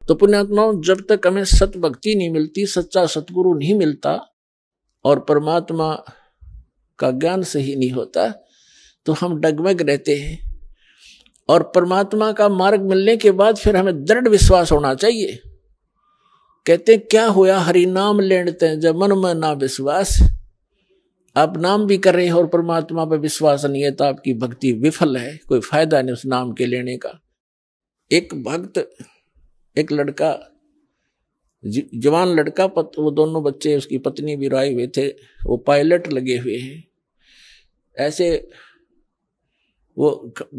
तो पुण्यात्माओं जब तक हमें सत भक्ति नहीं मिलती सच्चा सतगुरु नहीं मिलता और परमात्मा का ज्ञान सही नहीं होता तो हम डगमग रहते हैं और परमात्मा का मार्ग मिलने के बाद फिर हमें दृढ़ विश्वास होना चाहिए कहते क्या हुआ हरि नाम लेते जब मन में ना विश्वास आप नाम भी कर रहे हैं और परमात्मा पर विश्वास नहीं है तो आपकी भक्ति विफल है कोई फायदा नहीं उस नाम के लेने का एक भक्त एक लड़का जवान लड़का पत, वो दोनों बच्चे उसकी पत्नी भी राय हुए थे वो पायलट लगे हुए हैं ऐसे वो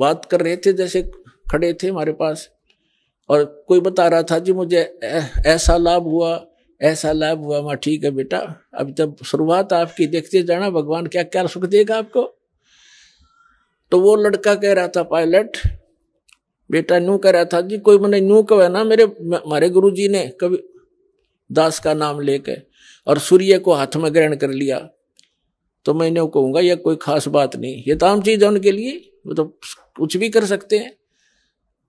बात कर रहे थे जैसे खड़े थे हमारे पास और कोई बता रहा था जी मुझे ऐसा लाभ हुआ ऐसा लाभ हुआ माँ ठीक है बेटा अब जब शुरुआत आपकी देखते जाना भगवान क्या क्या सुख देगा आपको तो वो लड़का कह रहा था पायलट बेटा न्यू कह रहा था जी कोई मैंने न्यू कहे ना मेरे हमारे गुरु जी ने कभी दास का नाम लेके और सूर्य को हाथ में ग्रहण कर लिया तो मैं इन्हें कहूँगा यह कोई खास बात नहीं ये तमाम चीज़ है उनके लिए वो तो कुछ भी कर सकते हैं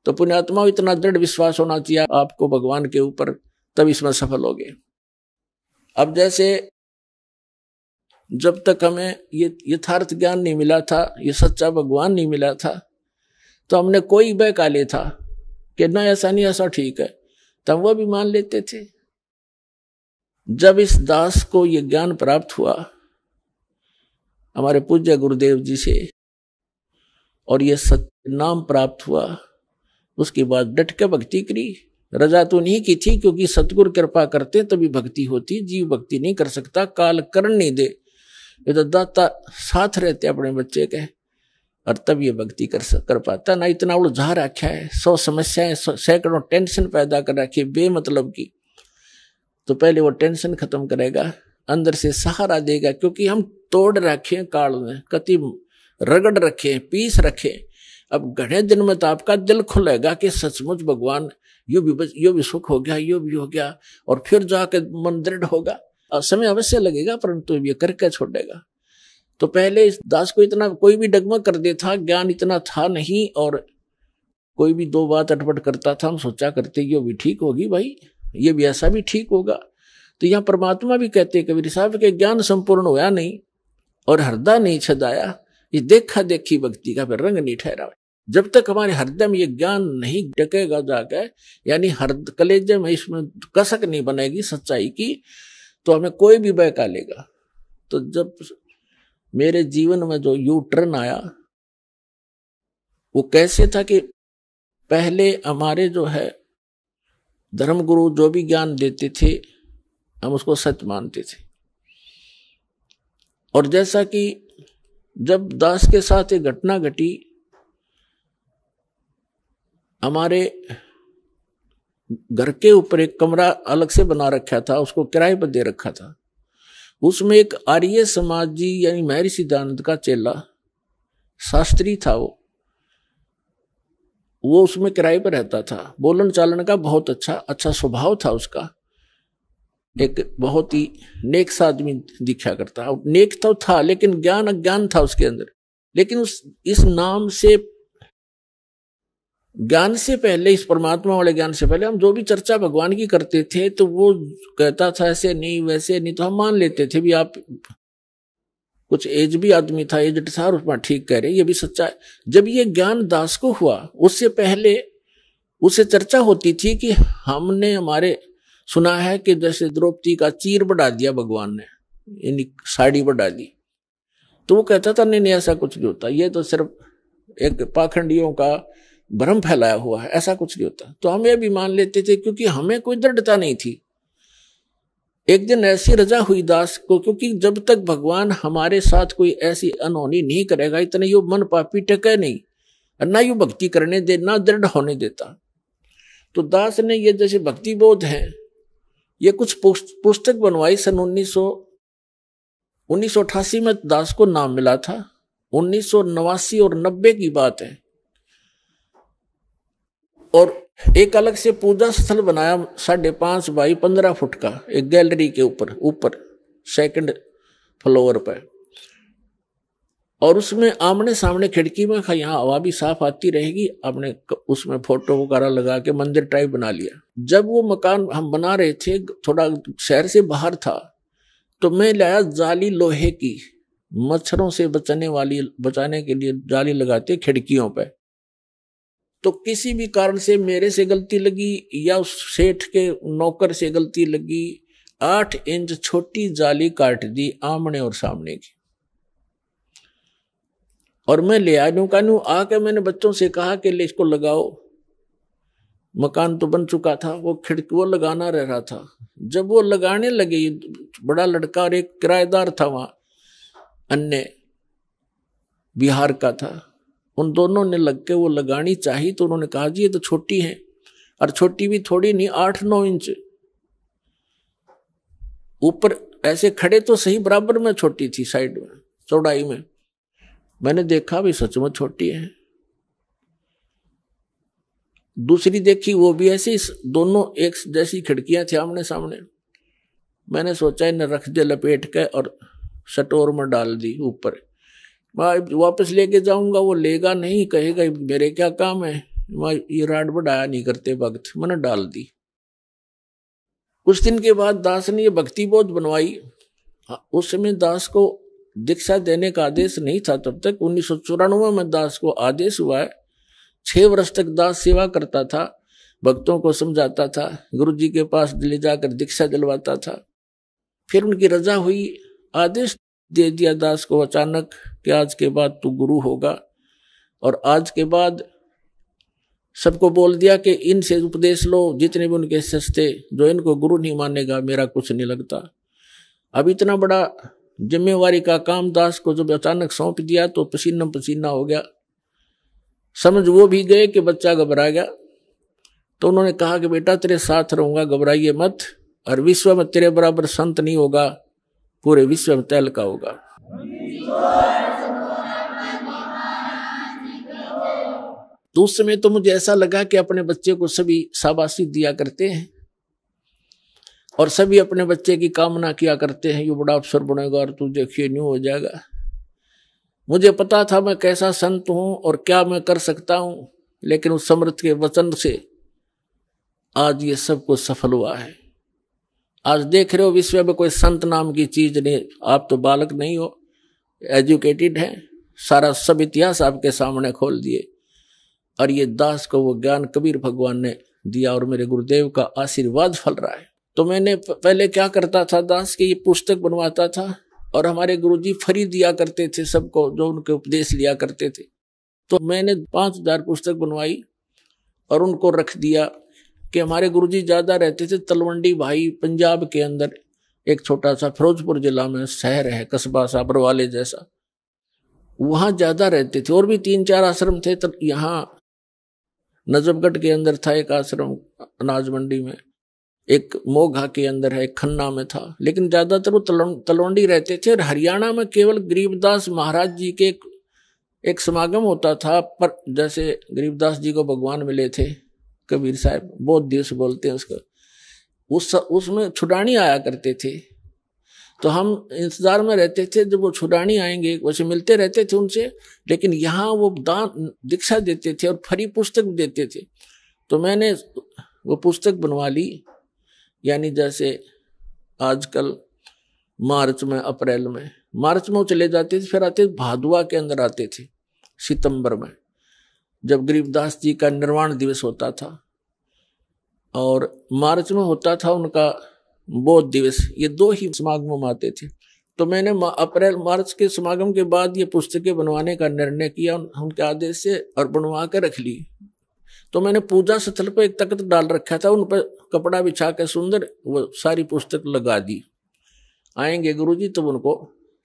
तो पुण्यात्मा इतना दृढ़ विश्वास होना चाहिए आपको भगवान के ऊपर तब इसमें सफल हो गए अब जैसे जब तक हमें ये यथार्थ ज्ञान नहीं मिला था ये सच्चा भगवान नहीं मिला था तो हमने कोई बह ले था कि ना ऐसा नहीं ऐसा ठीक है तब वह भी मान लेते थे जब इस दास को ये ज्ञान प्राप्त हुआ हमारे पूज्य गुरुदेव जी से और ये सत्य नाम प्राप्त हुआ उसके बाद डट के भक्ति करी रजा तो नहीं की थी क्योंकि सतगुर कृपा करते तभी भक्ति होती जीव भक्ति नहीं कर सकता काल कर नहीं दे ये तो दाता साथ रहते अपने बच्चे के और तब ये भक्ति कर कर पाता ना इतना उलझा रखा है सौ समस्याएं सैकड़ों टेंशन पैदा कर रखी है बेमतलब की तो पहले वो टेंशन खत्म करेगा अंदर से सहारा देगा क्योंकि हम तोड़ रखे हैं काल में कति रगड़ रखे हैं पीस रखे हैं अब घने दिन में तो आपका दिल खुलेगा कि सचमुच भगवान यो भी यो भी सुख हो गया यो भी हो गया और फिर जाके मन दृढ़ होगा समय अवश्य लगेगा परंतु ये करके छोड़ेगा तो पहले इस दास को इतना कोई भी डगमग कर दे था ज्ञान इतना था नहीं और कोई भी दो बात अटपट करता था हम सोचा करते ये भी ठीक होगी भाई ये भी ऐसा भी ठीक होगा तो यहाँ परमात्मा भी कहते कबीर साहब के ज्ञान संपूर्ण होया नहीं और हृदय नहीं छदाया ये देखा देखी भक्ति का फिर रंग नहीं ठहरा जब तक हमारे हृदय ये ज्ञान नहीं टकेगा जाकर यानी हर कलेजे में इसमें कसक नहीं बनेगी सच्चाई की तो हमें कोई भी बहका लेगा तो जब मेरे जीवन में जो यू टर्न आया वो कैसे था कि पहले हमारे जो है धर्मगुरु जो भी ज्ञान देते थे हम उसको सच मानते थे और जैसा कि जब दास के साथ ये घटना घटी हमारे घर के ऊपर एक कमरा अलग से बना रखा था उसको किराए पर दे रखा था उसमें एक आर्य समाज जी यानी महर्षि सिद्धानंद का चेला शास्त्री था वो वो उसमें किराए पर रहता था बोलन चालन का बहुत अच्छा अच्छा स्वभाव था उसका एक बहुत ही नेक सा आदमी दिखा करता नेक तो था लेकिन ज्ञान अज्ञान था उसके अंदर लेकिन उस इस नाम से ज्ञान से पहले इस परमात्मा वाले ज्ञान से पहले हम जो भी चर्चा भगवान की करते थे तो वो कहता था ऐसे नहीं वैसे नहीं तो हम मान लेते थे भी आप कुछ एज भी आदमी था एज था उसमें ठीक कह रहे ये भी सच्चा है जब ये ज्ञान दास को हुआ उससे पहले उससे चर्चा होती थी कि हमने हमारे सुना है कि जैसे द्रौपदी का चीर बढ़ा दिया भगवान ने यानी साड़ी बढ़ा दी तो वो कहता था नहीं नहीं ऐसा कुछ नहीं होता ये तो सिर्फ एक पाखंडियों का भ्रम फैलाया हुआ है ऐसा कुछ नहीं होता तो हम यह भी मान लेते थे क्योंकि हमें कोई दृढ़ता नहीं थी एक दिन ऐसी रजा हुई दास को क्योंकि जब तक भगवान हमारे साथ कोई ऐसी अनहोनी नहीं करेगा इतने यो मन पापी टके नहीं ना यू भक्ति करने दे ना दृढ़ होने देता तो दास ने ये जैसे भक्ति बोध है ये कुछ पुस्तक बनवाई सन उन्नीस सौ में दास को नाम मिला था उन्नीस और नब्बे की बात है और एक अलग से पूजा स्थल बनाया साढ़े पांच बाई पंद्रह फुट का एक गैलरी के ऊपर ऊपर सेकंड फ्लोर पर और उसमें आमने सामने खिड़की में यहाँ हवा भी साफ आती रहेगी आपने उसमें फोटो वगैरह लगा के मंदिर टाइप बना लिया जब वो मकान हम बना रहे थे थोड़ा शहर से बाहर था तो मैं लाया जाली लोहे की मच्छरों से बचने वाली बचाने के लिए जाली लगाते खिड़कियों पर तो किसी भी कारण से मेरे से गलती लगी या उस सेठ के नौकर से गलती लगी आठ इंच छोटी जाली काट दी आमने और सामने की और मैं ले आ जाऊं कानू आके मैंने बच्चों से कहा कि ले इसको लगाओ मकान तो बन चुका था वो खिड़की वो लगाना रह रहा था जब वो लगाने लगे बड़ा लड़का और एक किराएदार था वहां अन्य बिहार का था उन दोनों ने लग के वो लगानी चाहिए तो उन्होंने कहा जी ये तो छोटी है और छोटी भी थोड़ी नहीं आठ नौ इंच ऊपर ऐसे खड़े तो सही बराबर में छोटी थी साइड में चौड़ाई में मैंने देखा भी सच में छोटी है दूसरी देखी वो भी ऐसी दोनों एक जैसी खिड़कियां थी आमने सामने मैंने सोचा इन्हें रख दे लपेट के और सटोर में डाल दी ऊपर वापस लेके जाऊंगा वो लेगा नहीं कहेगा मेरे क्या काम है मैं ये राड बढ़ाया नहीं करते भक्त मैंने डाल दी कुछ दिन के बाद दास ने ये भक्ति बोध बनवाई हाँ, उस समय दास को दीक्षा देने का आदेश नहीं था तब तक उन्नीस में दास को आदेश हुआ है छह वर्ष तक दास सेवा करता था भक्तों को समझाता था गुरु जी के पास ले जाकर दीक्षा दिलवाता था फिर उनकी रजा हुई आदेश दे दिया दास को अचानक कि आज के बाद तू तो गुरु होगा और आज के बाद सबको बोल दिया कि इनसे उपदेश लो जितने भी उनके सस्ते जो इनको गुरु नहीं मानेगा मेरा कुछ नहीं लगता अब इतना बड़ा जिम्मेवारी का काम दास को जब अचानक सौंप दिया तो पसीना पसीना हो गया समझ वो भी गए कि बच्चा घबरा गया तो उन्होंने कहा कि बेटा तेरे साथ रहूंगा घबराइए मत और विश्व में तेरे बराबर संत नहीं होगा पूरे विश्व में तैल का होगा तो उस समय तो मुझे ऐसा लगा कि अपने बच्चे को सभी शाबाशी दिया करते हैं और सभी अपने बच्चे की कामना किया करते हैं ये बड़ा अफसर बनेगा और तू देखिए न्यू हो जाएगा मुझे पता था मैं कैसा संत हूं और क्या मैं कर सकता हूं लेकिन उस समर्थ के वचन से आज ये सब कुछ सफल हुआ है आज देख रहे हो विश्व में कोई संत नाम की चीज नहीं आप तो बालक नहीं हो एजुकेटेड हैं सारा सब इतिहास आपके सामने खोल दिए और ये दास को वो ज्ञान कबीर भगवान ने दिया और मेरे गुरुदेव का आशीर्वाद फल रहा है तो मैंने पहले क्या करता था दास की ये पुस्तक बनवाता था और हमारे गुरुजी फ्री दिया करते थे सबको जो उनके उपदेश लिया करते थे तो मैंने पांच हजार पुस्तक बनवाई और उनको रख दिया कि हमारे गुरुजी ज़्यादा रहते थे तलवंडी भाई पंजाब के अंदर एक छोटा सा फिरोजपुर जिला में शहर है कस्बा सा बरवाले जैसा वहाँ ज़्यादा रहते थे और भी तीन चार आश्रम थे तो यहाँ नजफगढ़ के अंदर था एक आश्रम अनाज मंडी में एक मोघा के अंदर है एक खन्ना में था लेकिन ज़्यादातर वो तलवंडी रहते थे और हरियाणा में केवल गरीबदास महाराज जी के एक समागम होता था पर जैसे गरीबदास जी को भगवान मिले थे कबीर साहब बहुत दिवस बोलते हैं उसको उस उसमें छुड़ानी आया करते थे तो हम इंतजार में रहते थे जब वो छुडानी आएंगे वैसे मिलते रहते थे उनसे लेकिन यहाँ वो दान दीक्षा देते थे और फरी पुस्तक देते थे तो मैंने वो पुस्तक बनवा ली यानी जैसे आजकल मार्च में अप्रैल में मार्च में वो चले जाते थे फिर आते भादुआ के अंदर आते थे सितंबर में जब गरीबदास जी का निर्वाण दिवस होता था और मार्च में होता था उनका बौद्ध दिवस ये दो ही समागम आते थे तो मैंने अप्रैल मार्च के समागम के बाद ये पुस्तकें बनवाने का निर्णय किया उनके आदेश से और बनवा के रख ली तो मैंने पूजा स्थल पर एक तख्त डाल रखा था उन पर कपड़ा बिछा कर सुंदर वो सारी पुस्तक लगा दी आएंगे जी तब तो उनको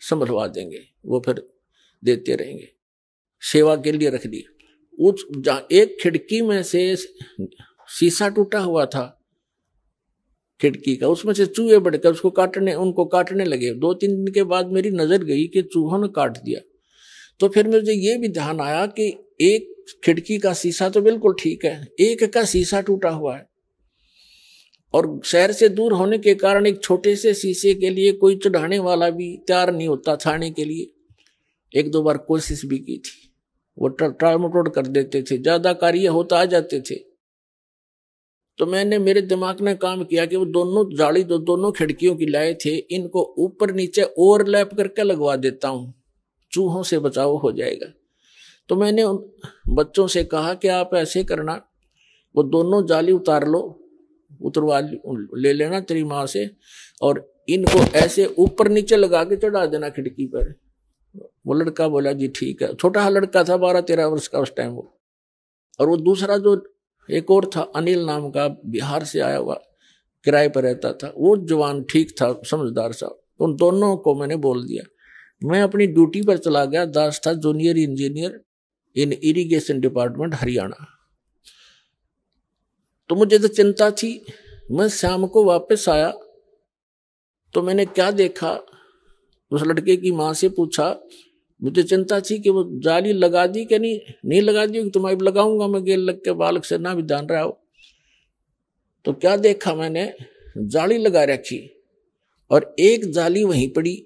संभलवा देंगे वो फिर देते रहेंगे सेवा के लिए रख दी उस एक खिड़की में से शीशा टूटा हुआ था खिड़की का उसमें से चूहे बढ़कर उसको काटने उनको काटने लगे दो तीन दिन के बाद मेरी नजर गई कि चूहों ने काट दिया तो फिर मुझे ये भी ध्यान आया कि एक खिड़की का शीशा तो बिल्कुल ठीक है एक का शीशा टूटा हुआ है और शहर से दूर होने के कारण एक छोटे से शीशे के लिए कोई चढ़ाने वाला भी तैयार नहीं होता छाने के लिए एक दो बार कोशिश भी की थी वो ट्राई कर देते थे ज्यादा कार्य होता आ जाते थे तो मैंने मेरे दिमाग ने काम किया कि वो दोनों जाली दो दोनों खिड़कियों की लाए थे इनको ऊपर नीचे ओवरलैप करके लगवा देता हूँ चूहों से बचाव हो जाएगा तो मैंने उन बच्चों से कहा कि आप ऐसे करना वो दोनों जाली उतार लो उतरवा ले लेना तेरी माँ से और इनको ऐसे ऊपर नीचे लगा के चढ़ा देना खिड़की पर वो लड़का बोला जी ठीक है छोटा लड़का था बारह तेरह वर्ष का उस टाइम वो और वो दूसरा जो एक और था अनिल नाम का बिहार से आया हुआ किराए पर रहता था वो जवान ठीक था समझदार सा उन दोनों को मैंने बोल दिया मैं अपनी ड्यूटी पर चला गया दास था junior engineer in irrigation department Haryana तो मुझे तो चिंता थी मैं शाम को वापस आया तो मैंने क्या देखा उस लड़के की माँ से पूछा मुझे चिंता थी कि वो जाली लगा दी कि नहीं नहीं लगा दी कि तुम्हारी लगाऊंगा मैं गेल लग के बालक से ना भी जान रहा हो तो क्या देखा मैंने जाली लगा रखी और एक जाली वहीं पड़ी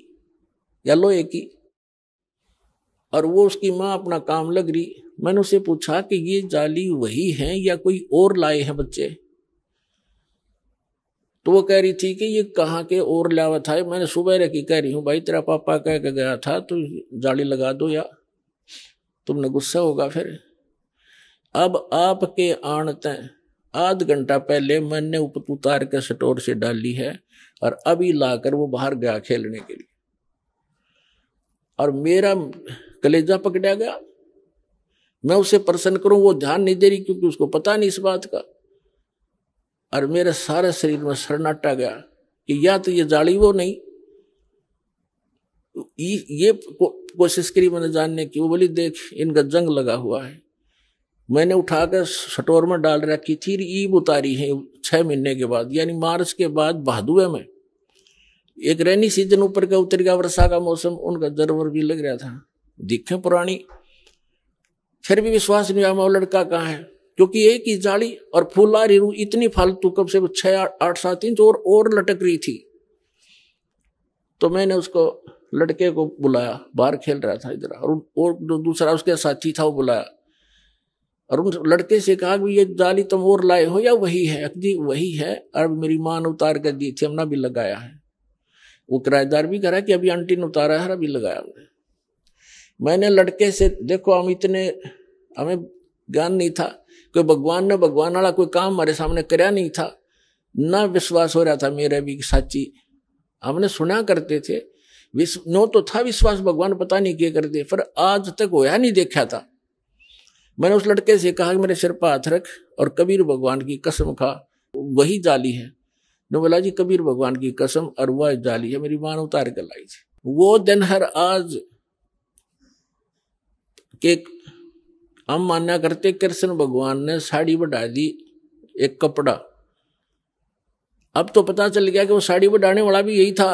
या लोहे की और वो उसकी माँ अपना काम लग रही मैंने उसे पूछा कि ये जाली वही है या कोई और लाए हैं बच्चे तो वो कह रही थी कि ये कहाँ के और लावा था मैंने सुबह रखी कह रही हूँ भाई तेरा पापा कह के गया था तो जाली लगा दो या तुमने गुस्सा होगा फिर अब आपके आणते आध घंटा पहले मैंने उतार के स्टोर से डाली है और अभी लाकर वो बाहर गया खेलने के लिए और मेरा कलेजा पकड़ा गया मैं उसे प्रसन्न करूं वो ध्यान नहीं दे रही क्योंकि उसको पता नहीं इस बात का और मेरे सारे शरीर में सरनाटा गया कि या तो ये जाली वो नहीं ये को, कोशिश करी मैंने जानने की वो बोली देख इनका जंग लगा हुआ है मैंने उठाकर सटोर में डाल रखी थी ईब उतारी है छह महीने के बाद यानी मार्च के बाद भादुए में एक रेनी सीजन ऊपर का उतर गया वर्षा का मौसम उनका जरवर भी लग रहा था दिखे पुरानी फिर भी विश्वास नहीं हुआ लड़का कहाँ है क्योंकि एक ही जाली और फूला रिरू इतनी फालतू कब से छह आठ सात इंच और और लटक रही थी तो मैंने उसको लड़के को बुलाया बाहर खेल रहा था इधर और और जो दूसरा उसके साथी था वो बुलाया और उन लड़के से कहा कि ये जाली तुम और लाए हो या वही है जी वही है अब मेरी माँ ने उतार कर दी थी हमने भी लगाया है वो किराएदार भी करा कि अभी आंटी ने उतारा है अभी लगाया हमने मैंने लड़के से देखो हम इतने हमें ज्ञान नहीं था कि भगवान ने भगवान वाला कोई काम हमारे सामने कराया नहीं था ना विश्वास हो रहा था मेरा भी साची हमने सुना करते थे नो तो था विश्वास भगवान पता नहीं किए करते पर आज तक होया नहीं देखा था मैंने उस लड़के से कहा कि मेरे सिर पर हाथ रख और कबीर भगवान की कसम खा वही जाली है ने बोला जी कबीर भगवान की कसम और वह जाली है मेरी मान उतार कर लाई थी वो दिन हर आज के हम मान्या करते कृष्ण भगवान ने साड़ी बढ़ा दी एक कपड़ा अब तो पता चल गया कि वो साड़ी बढ़ाने वाला भी यही था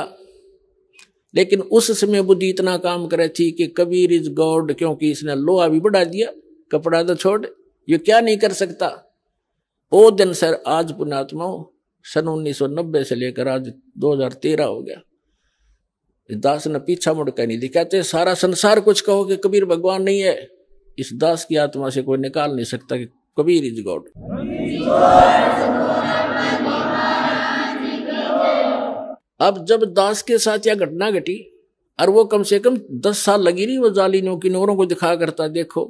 लेकिन उस समय बुद्धि इतना काम करे थी कि कबीर इज गॉड क्योंकि इसने लोहा भी बढ़ा दिया कपड़ा तो छोड़ ये क्या नहीं कर सकता ओ दिन सर आज पुणात्मा सन उन्नीस से लेकर आज 2013 हो गया दास ने पीछा मुड़का नहीं दिखाते सारा संसार कुछ कहो कि कबीर भगवान नहीं है इस दास की आत्मा से कोई निकाल नहीं सकता कि कबीर इज गॉड अब जब दास के साथ यह घटना घटी और वो कम से कम दस साल लगी रही वो जालिनों की नोरों को दिखा करता देखो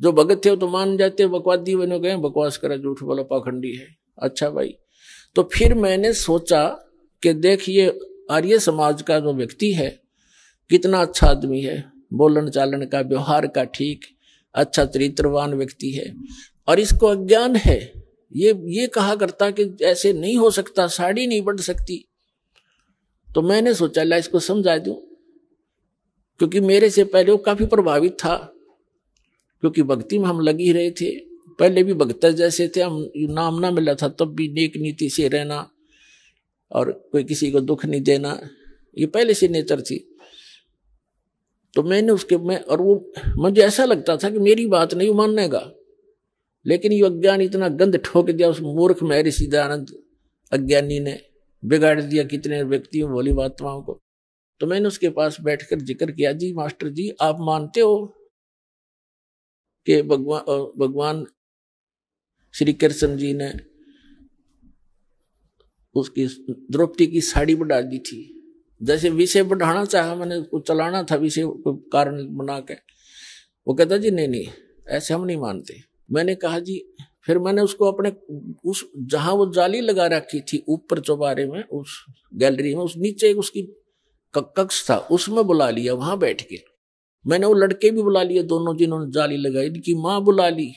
जो भगत थे वो तो मान जाते बकवादी बने गए बकवास कर झूठ वाला पाखंडी है अच्छा भाई तो फिर मैंने सोचा कि देख ये आर्य समाज का जो व्यक्ति है कितना अच्छा आदमी है बोलन चालन का व्यवहार का ठीक अच्छा चरित्रवान व्यक्ति है और इसको अज्ञान है ये ये कहा करता कि ऐसे नहीं हो सकता साड़ी नहीं बढ़ सकती तो मैंने सोचा ला इसको समझा दूं क्योंकि मेरे से पहले वो काफी प्रभावित था क्योंकि भक्ति में हम लग ही रहे थे पहले भी भक्त जैसे थे हम नाम ना मिला था तब भी नेक नीति से रहना और कोई किसी को दुख नहीं देना ये पहले से नेचर थी तो मैंने उसके मैं और वो मुझे ऐसा लगता था कि मेरी बात नहीं मानने का लेकिन ये अज्ञान इतना गंद ठोक दिया उस मूर्ख मैरी सीधानंद अज्ञानी ने बिगाड़ दिया कितने व्यक्तियों भोली महात्माओं को तो मैंने उसके पास बैठकर जिक्र किया जी मास्टर जी आप मानते हो कि भगवान भगवान श्री कृष्ण जी ने उसकी द्रौपदी की साड़ी बढ़ा दी थी जैसे विषय बढ़ाना चाहा मैंने उसको चलाना था विषय को कारण बना के वो कहता जी नहीं नहीं ऐसे हम नहीं मानते मैंने कहा जी फिर मैंने उसको अपने उस जहां वो जाली लगा रखी थी ऊपर चौबारे में उस गैलरी में उस नीचे एक उसकी कक्ष था उसमें बुला लिया वहां बैठ के मैंने वो लड़के भी बुला लिए दोनों जिन्होंने जाली लगाई इनकी माँ बुला ली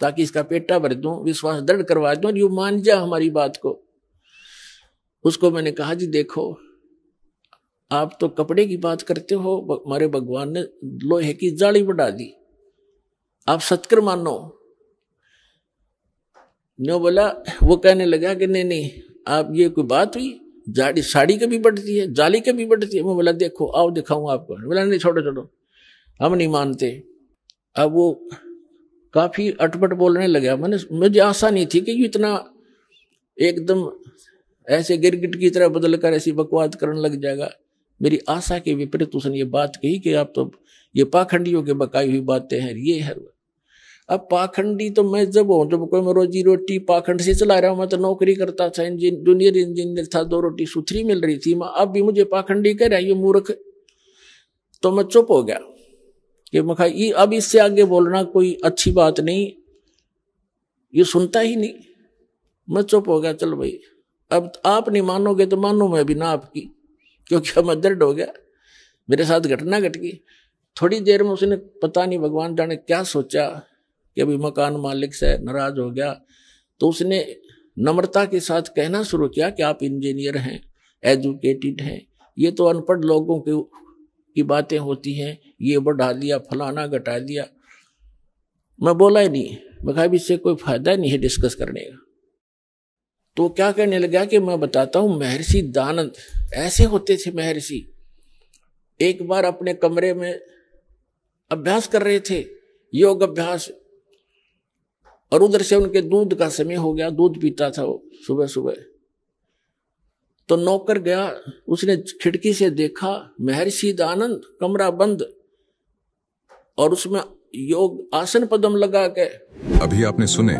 ताकि इसका पेटा भर दू विश्वास दृढ़ करवा दू और यू मान जा हमारी बात को उसको मैंने कहा जी देखो आप तो कपड़े की बात करते हो हमारे भगवान ने लोहे की जाली बढ़ा दी आप सत्कर मानो नो बोला वो कहने लगा कि नहीं नहीं आप ये कोई बात हुई जाड़ी साड़ी कभी बढ़ती है जाली कभी बढ़ती है मैं बोला देखो आओ दिखाऊ आपको बोला नहीं छोड़ो छोड़ो हम नहीं मानते अब वो काफी अटपट बोलने लगा मैंने मुझे आशा नहीं थी कि ये इतना एकदम ऐसे गिरगिट की तरह बदल कर ऐसी बकवाद करने लग जाएगा मेरी आशा के विपरीत उसने ये बात कही कि आप तो ये पाखंडियों के बकाई हुई बातें हैं ये है अब पाखंडी तो मैं जब हूँ जब कोई मैं रोजी रोटी पाखंड से चला रहा हूँ मैं तो नौकरी करता था इंजीन जूनियर इंजीनियर था दो रोटी सुथरी मिल रही थी मैं अब भी मुझे पाखंडी कह रहा है ये मूर्ख तो मैं चुप हो गया कि मखा ये अब इससे आगे बोलना कोई अच्छी बात नहीं ये सुनता ही नहीं मैं चुप हो गया चल भाई अब आप नहीं मानोगे तो मानो मैं अभी ना आपकी क्योंकि मैं अदृढ़ हो गया मेरे साथ घटना घट गई थोड़ी देर में उसने पता नहीं भगवान जाने क्या सोचा कि अभी मकान मालिक से नाराज हो गया तो उसने नम्रता के साथ कहना शुरू किया कि आप इंजीनियर हैं एजुकेटेड हैं ये तो अनपढ़ लोगों के की बातें होती हैं ये बढ़ा दिया फलाना घटा दिया मैं बोला ही नहीं मैं कहा इससे कोई फायदा नहीं है डिस्कस करने का तो क्या करने लगा कि मैं बताता हूँ महर्षि दानंद ऐसे होते थे महर्षि एक बार अपने कमरे में अभ्यास कर रहे थे योग अभ्यास और उधर से उनके दूध का समय हो गया दूध पीता था वो सुबह सुबह तो नौकर गया उसने खिड़की से देखा महर्षि दानंद कमरा बंद और उसमें योग आसन पदम लगा के अभी आपने सुने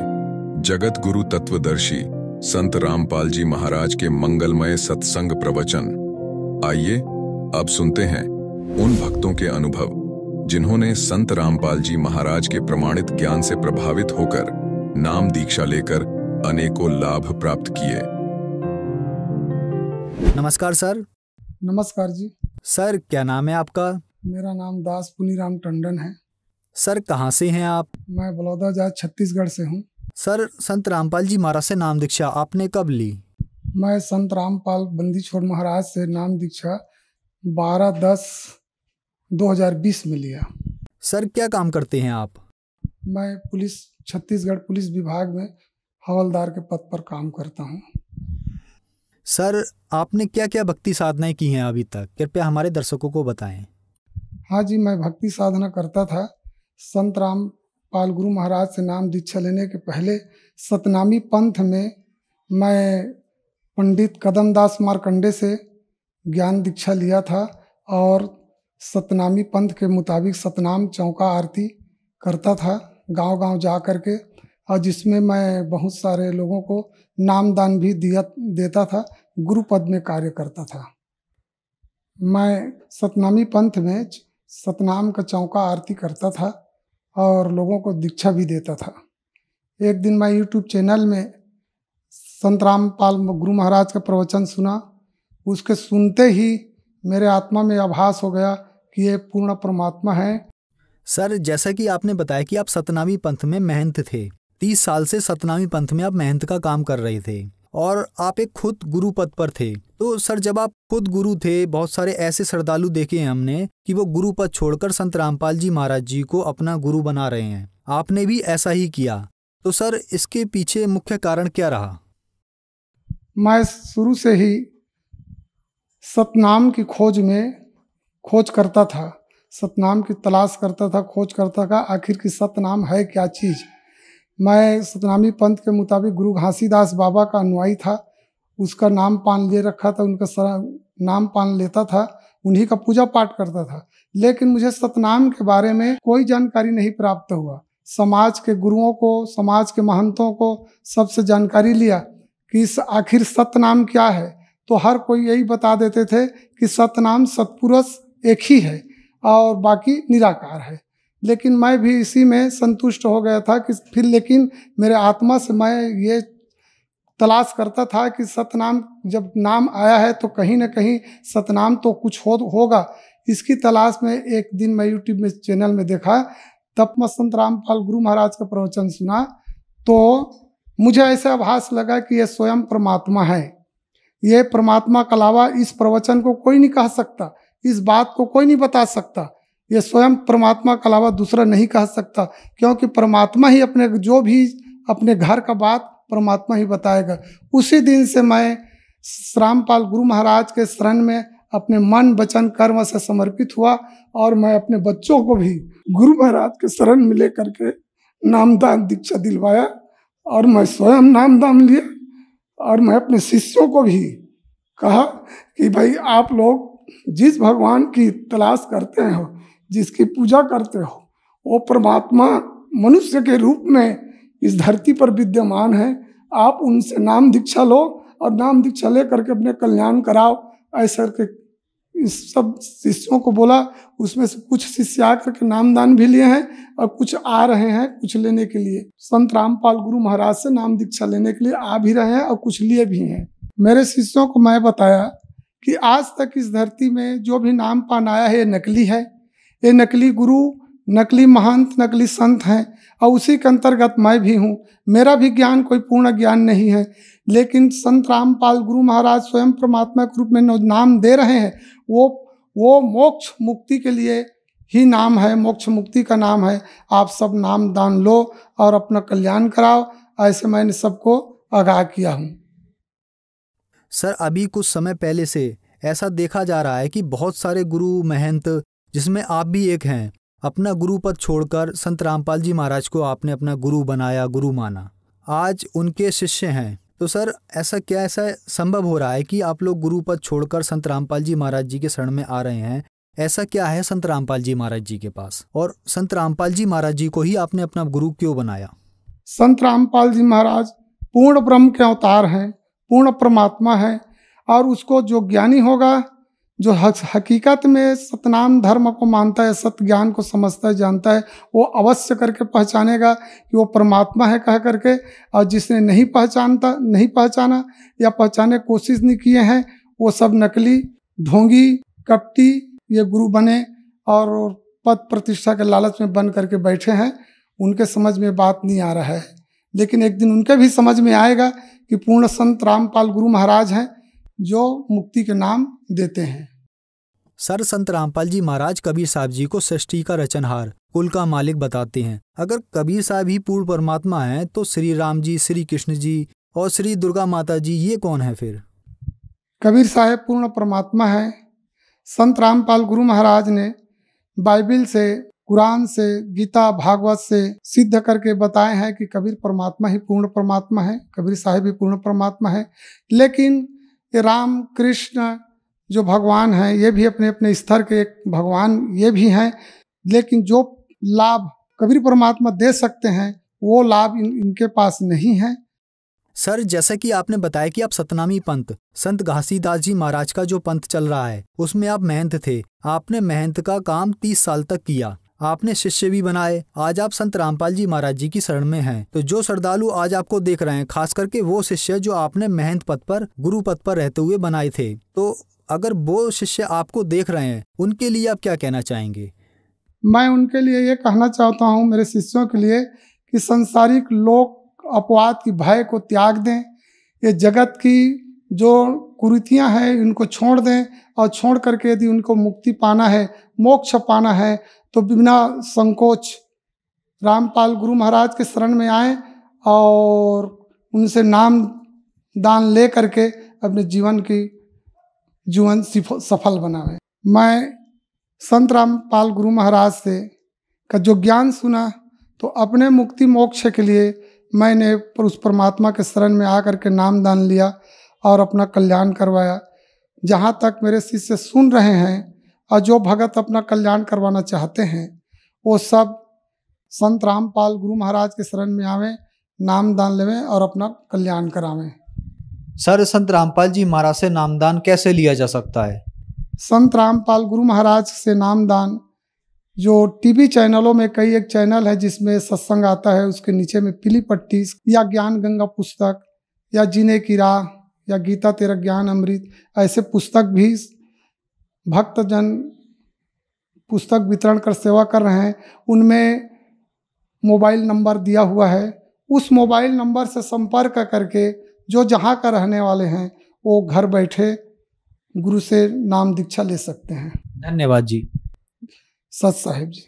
जगत गुरु तत्वदर्शी संत रामपाल जी महाराज के मंगलमय सत्संग प्रवचन आइए अब सुनते हैं उन भक्तों के अनुभव जिन्होंने संत रामपाल जी महाराज के प्रमाणित ज्ञान से प्रभावित होकर नाम दीक्षा लेकर अनेकों लाभ प्राप्त किए नमस्कार सर नमस्कार जी सर क्या नाम है आपका मेरा नाम दास पुनीराम टंडन है सर कहाँ से हैं आप मैं बलौदा जात छत्तीसगढ़ से हूँ सर संत रामपाल जी महाराज से नाम दीक्षा आपने कब ली मैं संत रामपाल बंदी छोड़ महाराज से नाम दीक्षा 12 दस 2020 में लिया सर क्या काम करते हैं आप मैं पुलिस छत्तीसगढ़ पुलिस विभाग में हवलदार के पद पर काम करता हूँ सर आपने क्या क्या भक्ति साधनाएं की हैं अभी तक कृपया हमारे दर्शकों को बताएं हाँ जी मैं भक्ति साधना करता था संत राम पाल गुरु महाराज से नाम दीक्षा लेने के पहले सतनामी पंथ में मैं पंडित कदमदास मारकंडे से ज्ञान दीक्षा लिया था और सतनामी पंथ के मुताबिक सतनाम चौका आरती करता था गांव गांव जा कर के और जिसमें मैं बहुत सारे लोगों को नामदान भी दिया देता था गुरुपद में कार्य करता था मैं सतनामी पंथ में सतनाम का चौका आरती करता था और लोगों को दीक्षा भी देता था एक दिन मैं यूट्यूब चैनल में संत रामपाल गुरु महाराज का प्रवचन सुना उसके सुनते ही मेरे आत्मा में आभास हो गया कि ये पूर्ण परमात्मा है सर जैसा कि आपने बताया कि आप सतनामी पंथ में महंत थे तीस साल से सतनामी पंथ में आप महंत का काम कर रहे थे और आप एक खुद गुरु पद पर थे तो सर जब आप खुद गुरु थे बहुत सारे ऐसे श्रद्धालु देखे हैं हमने कि वो गुरु पद छोड़कर संत रामपाल जी महाराज जी को अपना गुरु बना रहे हैं आपने भी ऐसा ही किया तो सर इसके पीछे मुख्य कारण क्या रहा मैं शुरू से ही सतनाम की खोज में खोज करता था सतनाम की तलाश करता था खोज करता था आखिर की सतनाम है क्या चीज़ मैं सतनामी पंथ के मुताबिक गुरु घासीदास बाबा का अनुयायी था उसका नाम पान ले रखा था उनका सरा नाम पान लेता था उन्हीं का पूजा पाठ करता था लेकिन मुझे सतनाम के बारे में कोई जानकारी नहीं प्राप्त हुआ समाज के गुरुओं को समाज के महंतों को सबसे जानकारी लिया कि इस आखिर सतनाम क्या है तो हर कोई यही बता देते थे कि सतनाम सतपुरुष एक ही है और बाकी निराकार है लेकिन मैं भी इसी में संतुष्ट हो गया था कि फिर लेकिन मेरे आत्मा से मैं ये तलाश करता था कि सतनाम जब नाम आया है तो कहीं ना कहीं सतनाम तो कुछ हो होगा इसकी तलाश में एक दिन मैं यूट्यूब में चैनल में देखा तप मसंत रामपाल गुरु महाराज का प्रवचन सुना तो मुझे ऐसा आभास लगा कि यह स्वयं परमात्मा है ये परमात्मा के अलावा इस प्रवचन को कोई नहीं कह सकता इस बात को कोई नहीं बता सकता ये स्वयं परमात्मा के अलावा दूसरा नहीं कह सकता क्योंकि परमात्मा ही अपने जो भी अपने घर का बात परमात्मा ही बताएगा उसी दिन से मैं श्रामपाल गुरु महाराज के शरण में अपने मन वचन कर्म से समर्पित हुआ और मैं अपने बच्चों को भी गुरु महाराज के शरण में लेकर के नामदान दीक्षा दिलवाया और मैं स्वयं नामदान लिया और मैं अपने शिष्यों को भी कहा कि भाई आप लोग जिस भगवान की तलाश करते हो जिसकी पूजा करते हो वो परमात्मा मनुष्य के रूप में इस धरती पर विद्यमान हैं आप उनसे नाम दीक्षा लो और नाम दीक्षा ले करके अपने कल्याण कराओ ऐसा करके इस सब शिष्यों को बोला उसमें से कुछ शिष्य आ करके नामदान भी लिए हैं और कुछ आ रहे हैं कुछ लेने के लिए संत रामपाल गुरु महाराज से नाम दीक्षा लेने के लिए आ भी रहे हैं और कुछ लिए भी हैं मेरे शिष्यों को मैं बताया कि आज तक इस धरती में जो भी नाम पान आया है ये नकली है ये नकली गुरु नकली महंत नकली संत हैं और उसी के अंतर्गत मैं भी हूँ मेरा भी ज्ञान कोई पूर्ण ज्ञान नहीं है लेकिन संत रामपाल गुरु महाराज स्वयं परमात्मा के रूप में नाम दे रहे हैं वो वो मोक्ष मुक्ति के लिए ही नाम है मोक्ष मुक्ति का नाम है आप सब नाम दान लो और अपना कल्याण कराओ ऐसे मैंने सबको आगाह किया हूँ सर अभी कुछ समय पहले से ऐसा देखा जा रहा है कि बहुत सारे गुरु महंत जिसमें आप भी एक हैं अपना गुरु पद छोड़कर संत रामपाल जी महाराज को आपने अपना गुरु बनाया गुरु माना आज उनके शिष्य हैं तो सर ऐसा क्या ऐसा संभव हो रहा है कि आप लोग गुरु पद छोड़कर संत रामपाल जी महाराज जी के शरण में आ रहे हैं ऐसा क्या है संत रामपाल जी महाराज जी के पास और संत रामपाल जी महाराज जी को ही आपने अपना गुरु क्यों बनाया संत रामपाल जी महाराज पूर्ण ब्रह्म के अवतार हैं पूर्ण परमात्मा है और उसको जो ज्ञानी होगा जो हक, हकीकत में सतनाम धर्म को मानता है सत ज्ञान को समझता है जानता है वो अवश्य करके पहचानेगा कि वो परमात्मा है कह करके और जिसने नहीं पहचानता नहीं पहचाना या पहचाने कोशिश नहीं किए हैं वो सब नकली ढोंगी कपटी ये गुरु बने और पद प्रतिष्ठा के लालच में बन करके बैठे हैं उनके समझ में बात नहीं आ रहा है लेकिन एक दिन उनके भी समझ में आएगा कि पूर्ण संत रामपाल गुरु महाराज हैं जो मुक्ति के नाम देते हैं सर संत रामपाल जी महाराज कबीर साहब जी को सृष्टि का रचनहार कुल का मालिक बताते हैं अगर कबीर साहब ही पूर्ण परमात्मा हैं तो श्री राम जी श्री कृष्ण जी और श्री दुर्गा माता जी ये कौन है फिर कबीर साहेब पूर्ण परमात्मा है संत रामपाल गुरु महाराज ने बाइबिल से कुरान से गीता भागवत से सिद्ध करके बताए हैं कि कबीर परमात्मा ही पूर्ण परमात्मा है कबीर साहेब भी पूर्ण परमात्मा है लेकिन राम कृष्ण जो भगवान हैं ये भी अपने अपने स्तर के एक भगवान ये भी हैं लेकिन जो लाभ कबीर परमात्मा दे सकते हैं वो लाभ इन, इनके पास नहीं है सर जैसे कि आपने बताया कि आप सतनामी पंत संत घासीदास जी महाराज का जो पंथ चल रहा है उसमें आप महंत थे आपने महंत का काम तीस साल तक किया आपने शिष्य भी बनाए आज आप संत रामपाल जी महाराज जी की शरण में हैं तो जो श्रद्धालु आज आपको देख रहे हैं खास करके वो शिष्य जो आपने महंत पद पर गुरु पद पर रहते हुए बनाए थे तो अगर वो शिष्य आपको देख रहे हैं उनके लिए आप क्या कहना चाहेंगे मैं उनके लिए ये कहना चाहता हूँ मेरे शिष्यों के लिए कि संसारिक लोक अपवाद की भय को त्याग दें ये जगत की जो कुरीतियाँ हैं इनको छोड़ दें और छोड़ करके यदि उनको मुक्ति पाना है मोक्ष पाना है तो बिना संकोच रामपाल गुरु महाराज के शरण में आए और उनसे नाम दान ले करके अपने जीवन की जीवन सफल बनावे मैं संत रामपाल गुरु महाराज से का जो ज्ञान सुना तो अपने मुक्ति मोक्ष के लिए मैंने पर उस परमात्मा के शरण में आकर के नाम दान लिया और अपना कल्याण करवाया जहाँ तक मेरे शिष्य सुन रहे हैं और जो भगत अपना कल्याण करवाना चाहते हैं वो सब संत रामपाल गुरु महाराज के शरण में आवें नाम दान लेवें और अपना कल्याण करावें सर संत रामपाल जी महाराज से नामदान कैसे लिया जा सकता है संत रामपाल गुरु महाराज से नामदान जो टीवी चैनलों में कई एक चैनल है जिसमें सत्संग आता है उसके नीचे में पीली पट्टी या ज्ञान गंगा पुस्तक या जीने की राह या गीता तेरा ज्ञान अमृत ऐसे पुस्तक भी भक्तजन पुस्तक वितरण कर सेवा कर रहे हैं उनमें मोबाइल नंबर दिया हुआ है उस मोबाइल नंबर से संपर्क करके जो जहाँ का रहने वाले हैं वो घर बैठे गुरु से नाम दीक्षा ले सकते हैं धन्यवाद जी सत साहेब जी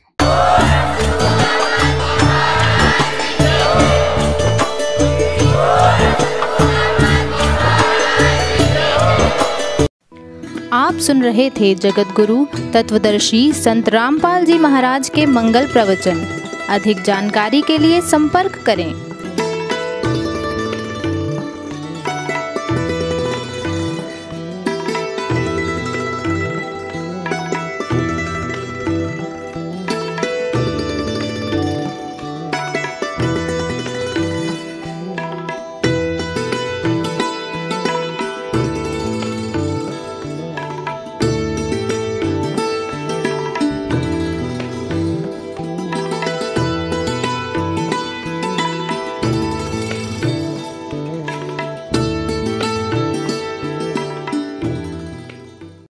आप सुन रहे थे जगत गुरु तत्वदर्शी संत रामपाल जी महाराज के मंगल प्रवचन अधिक जानकारी के लिए संपर्क करें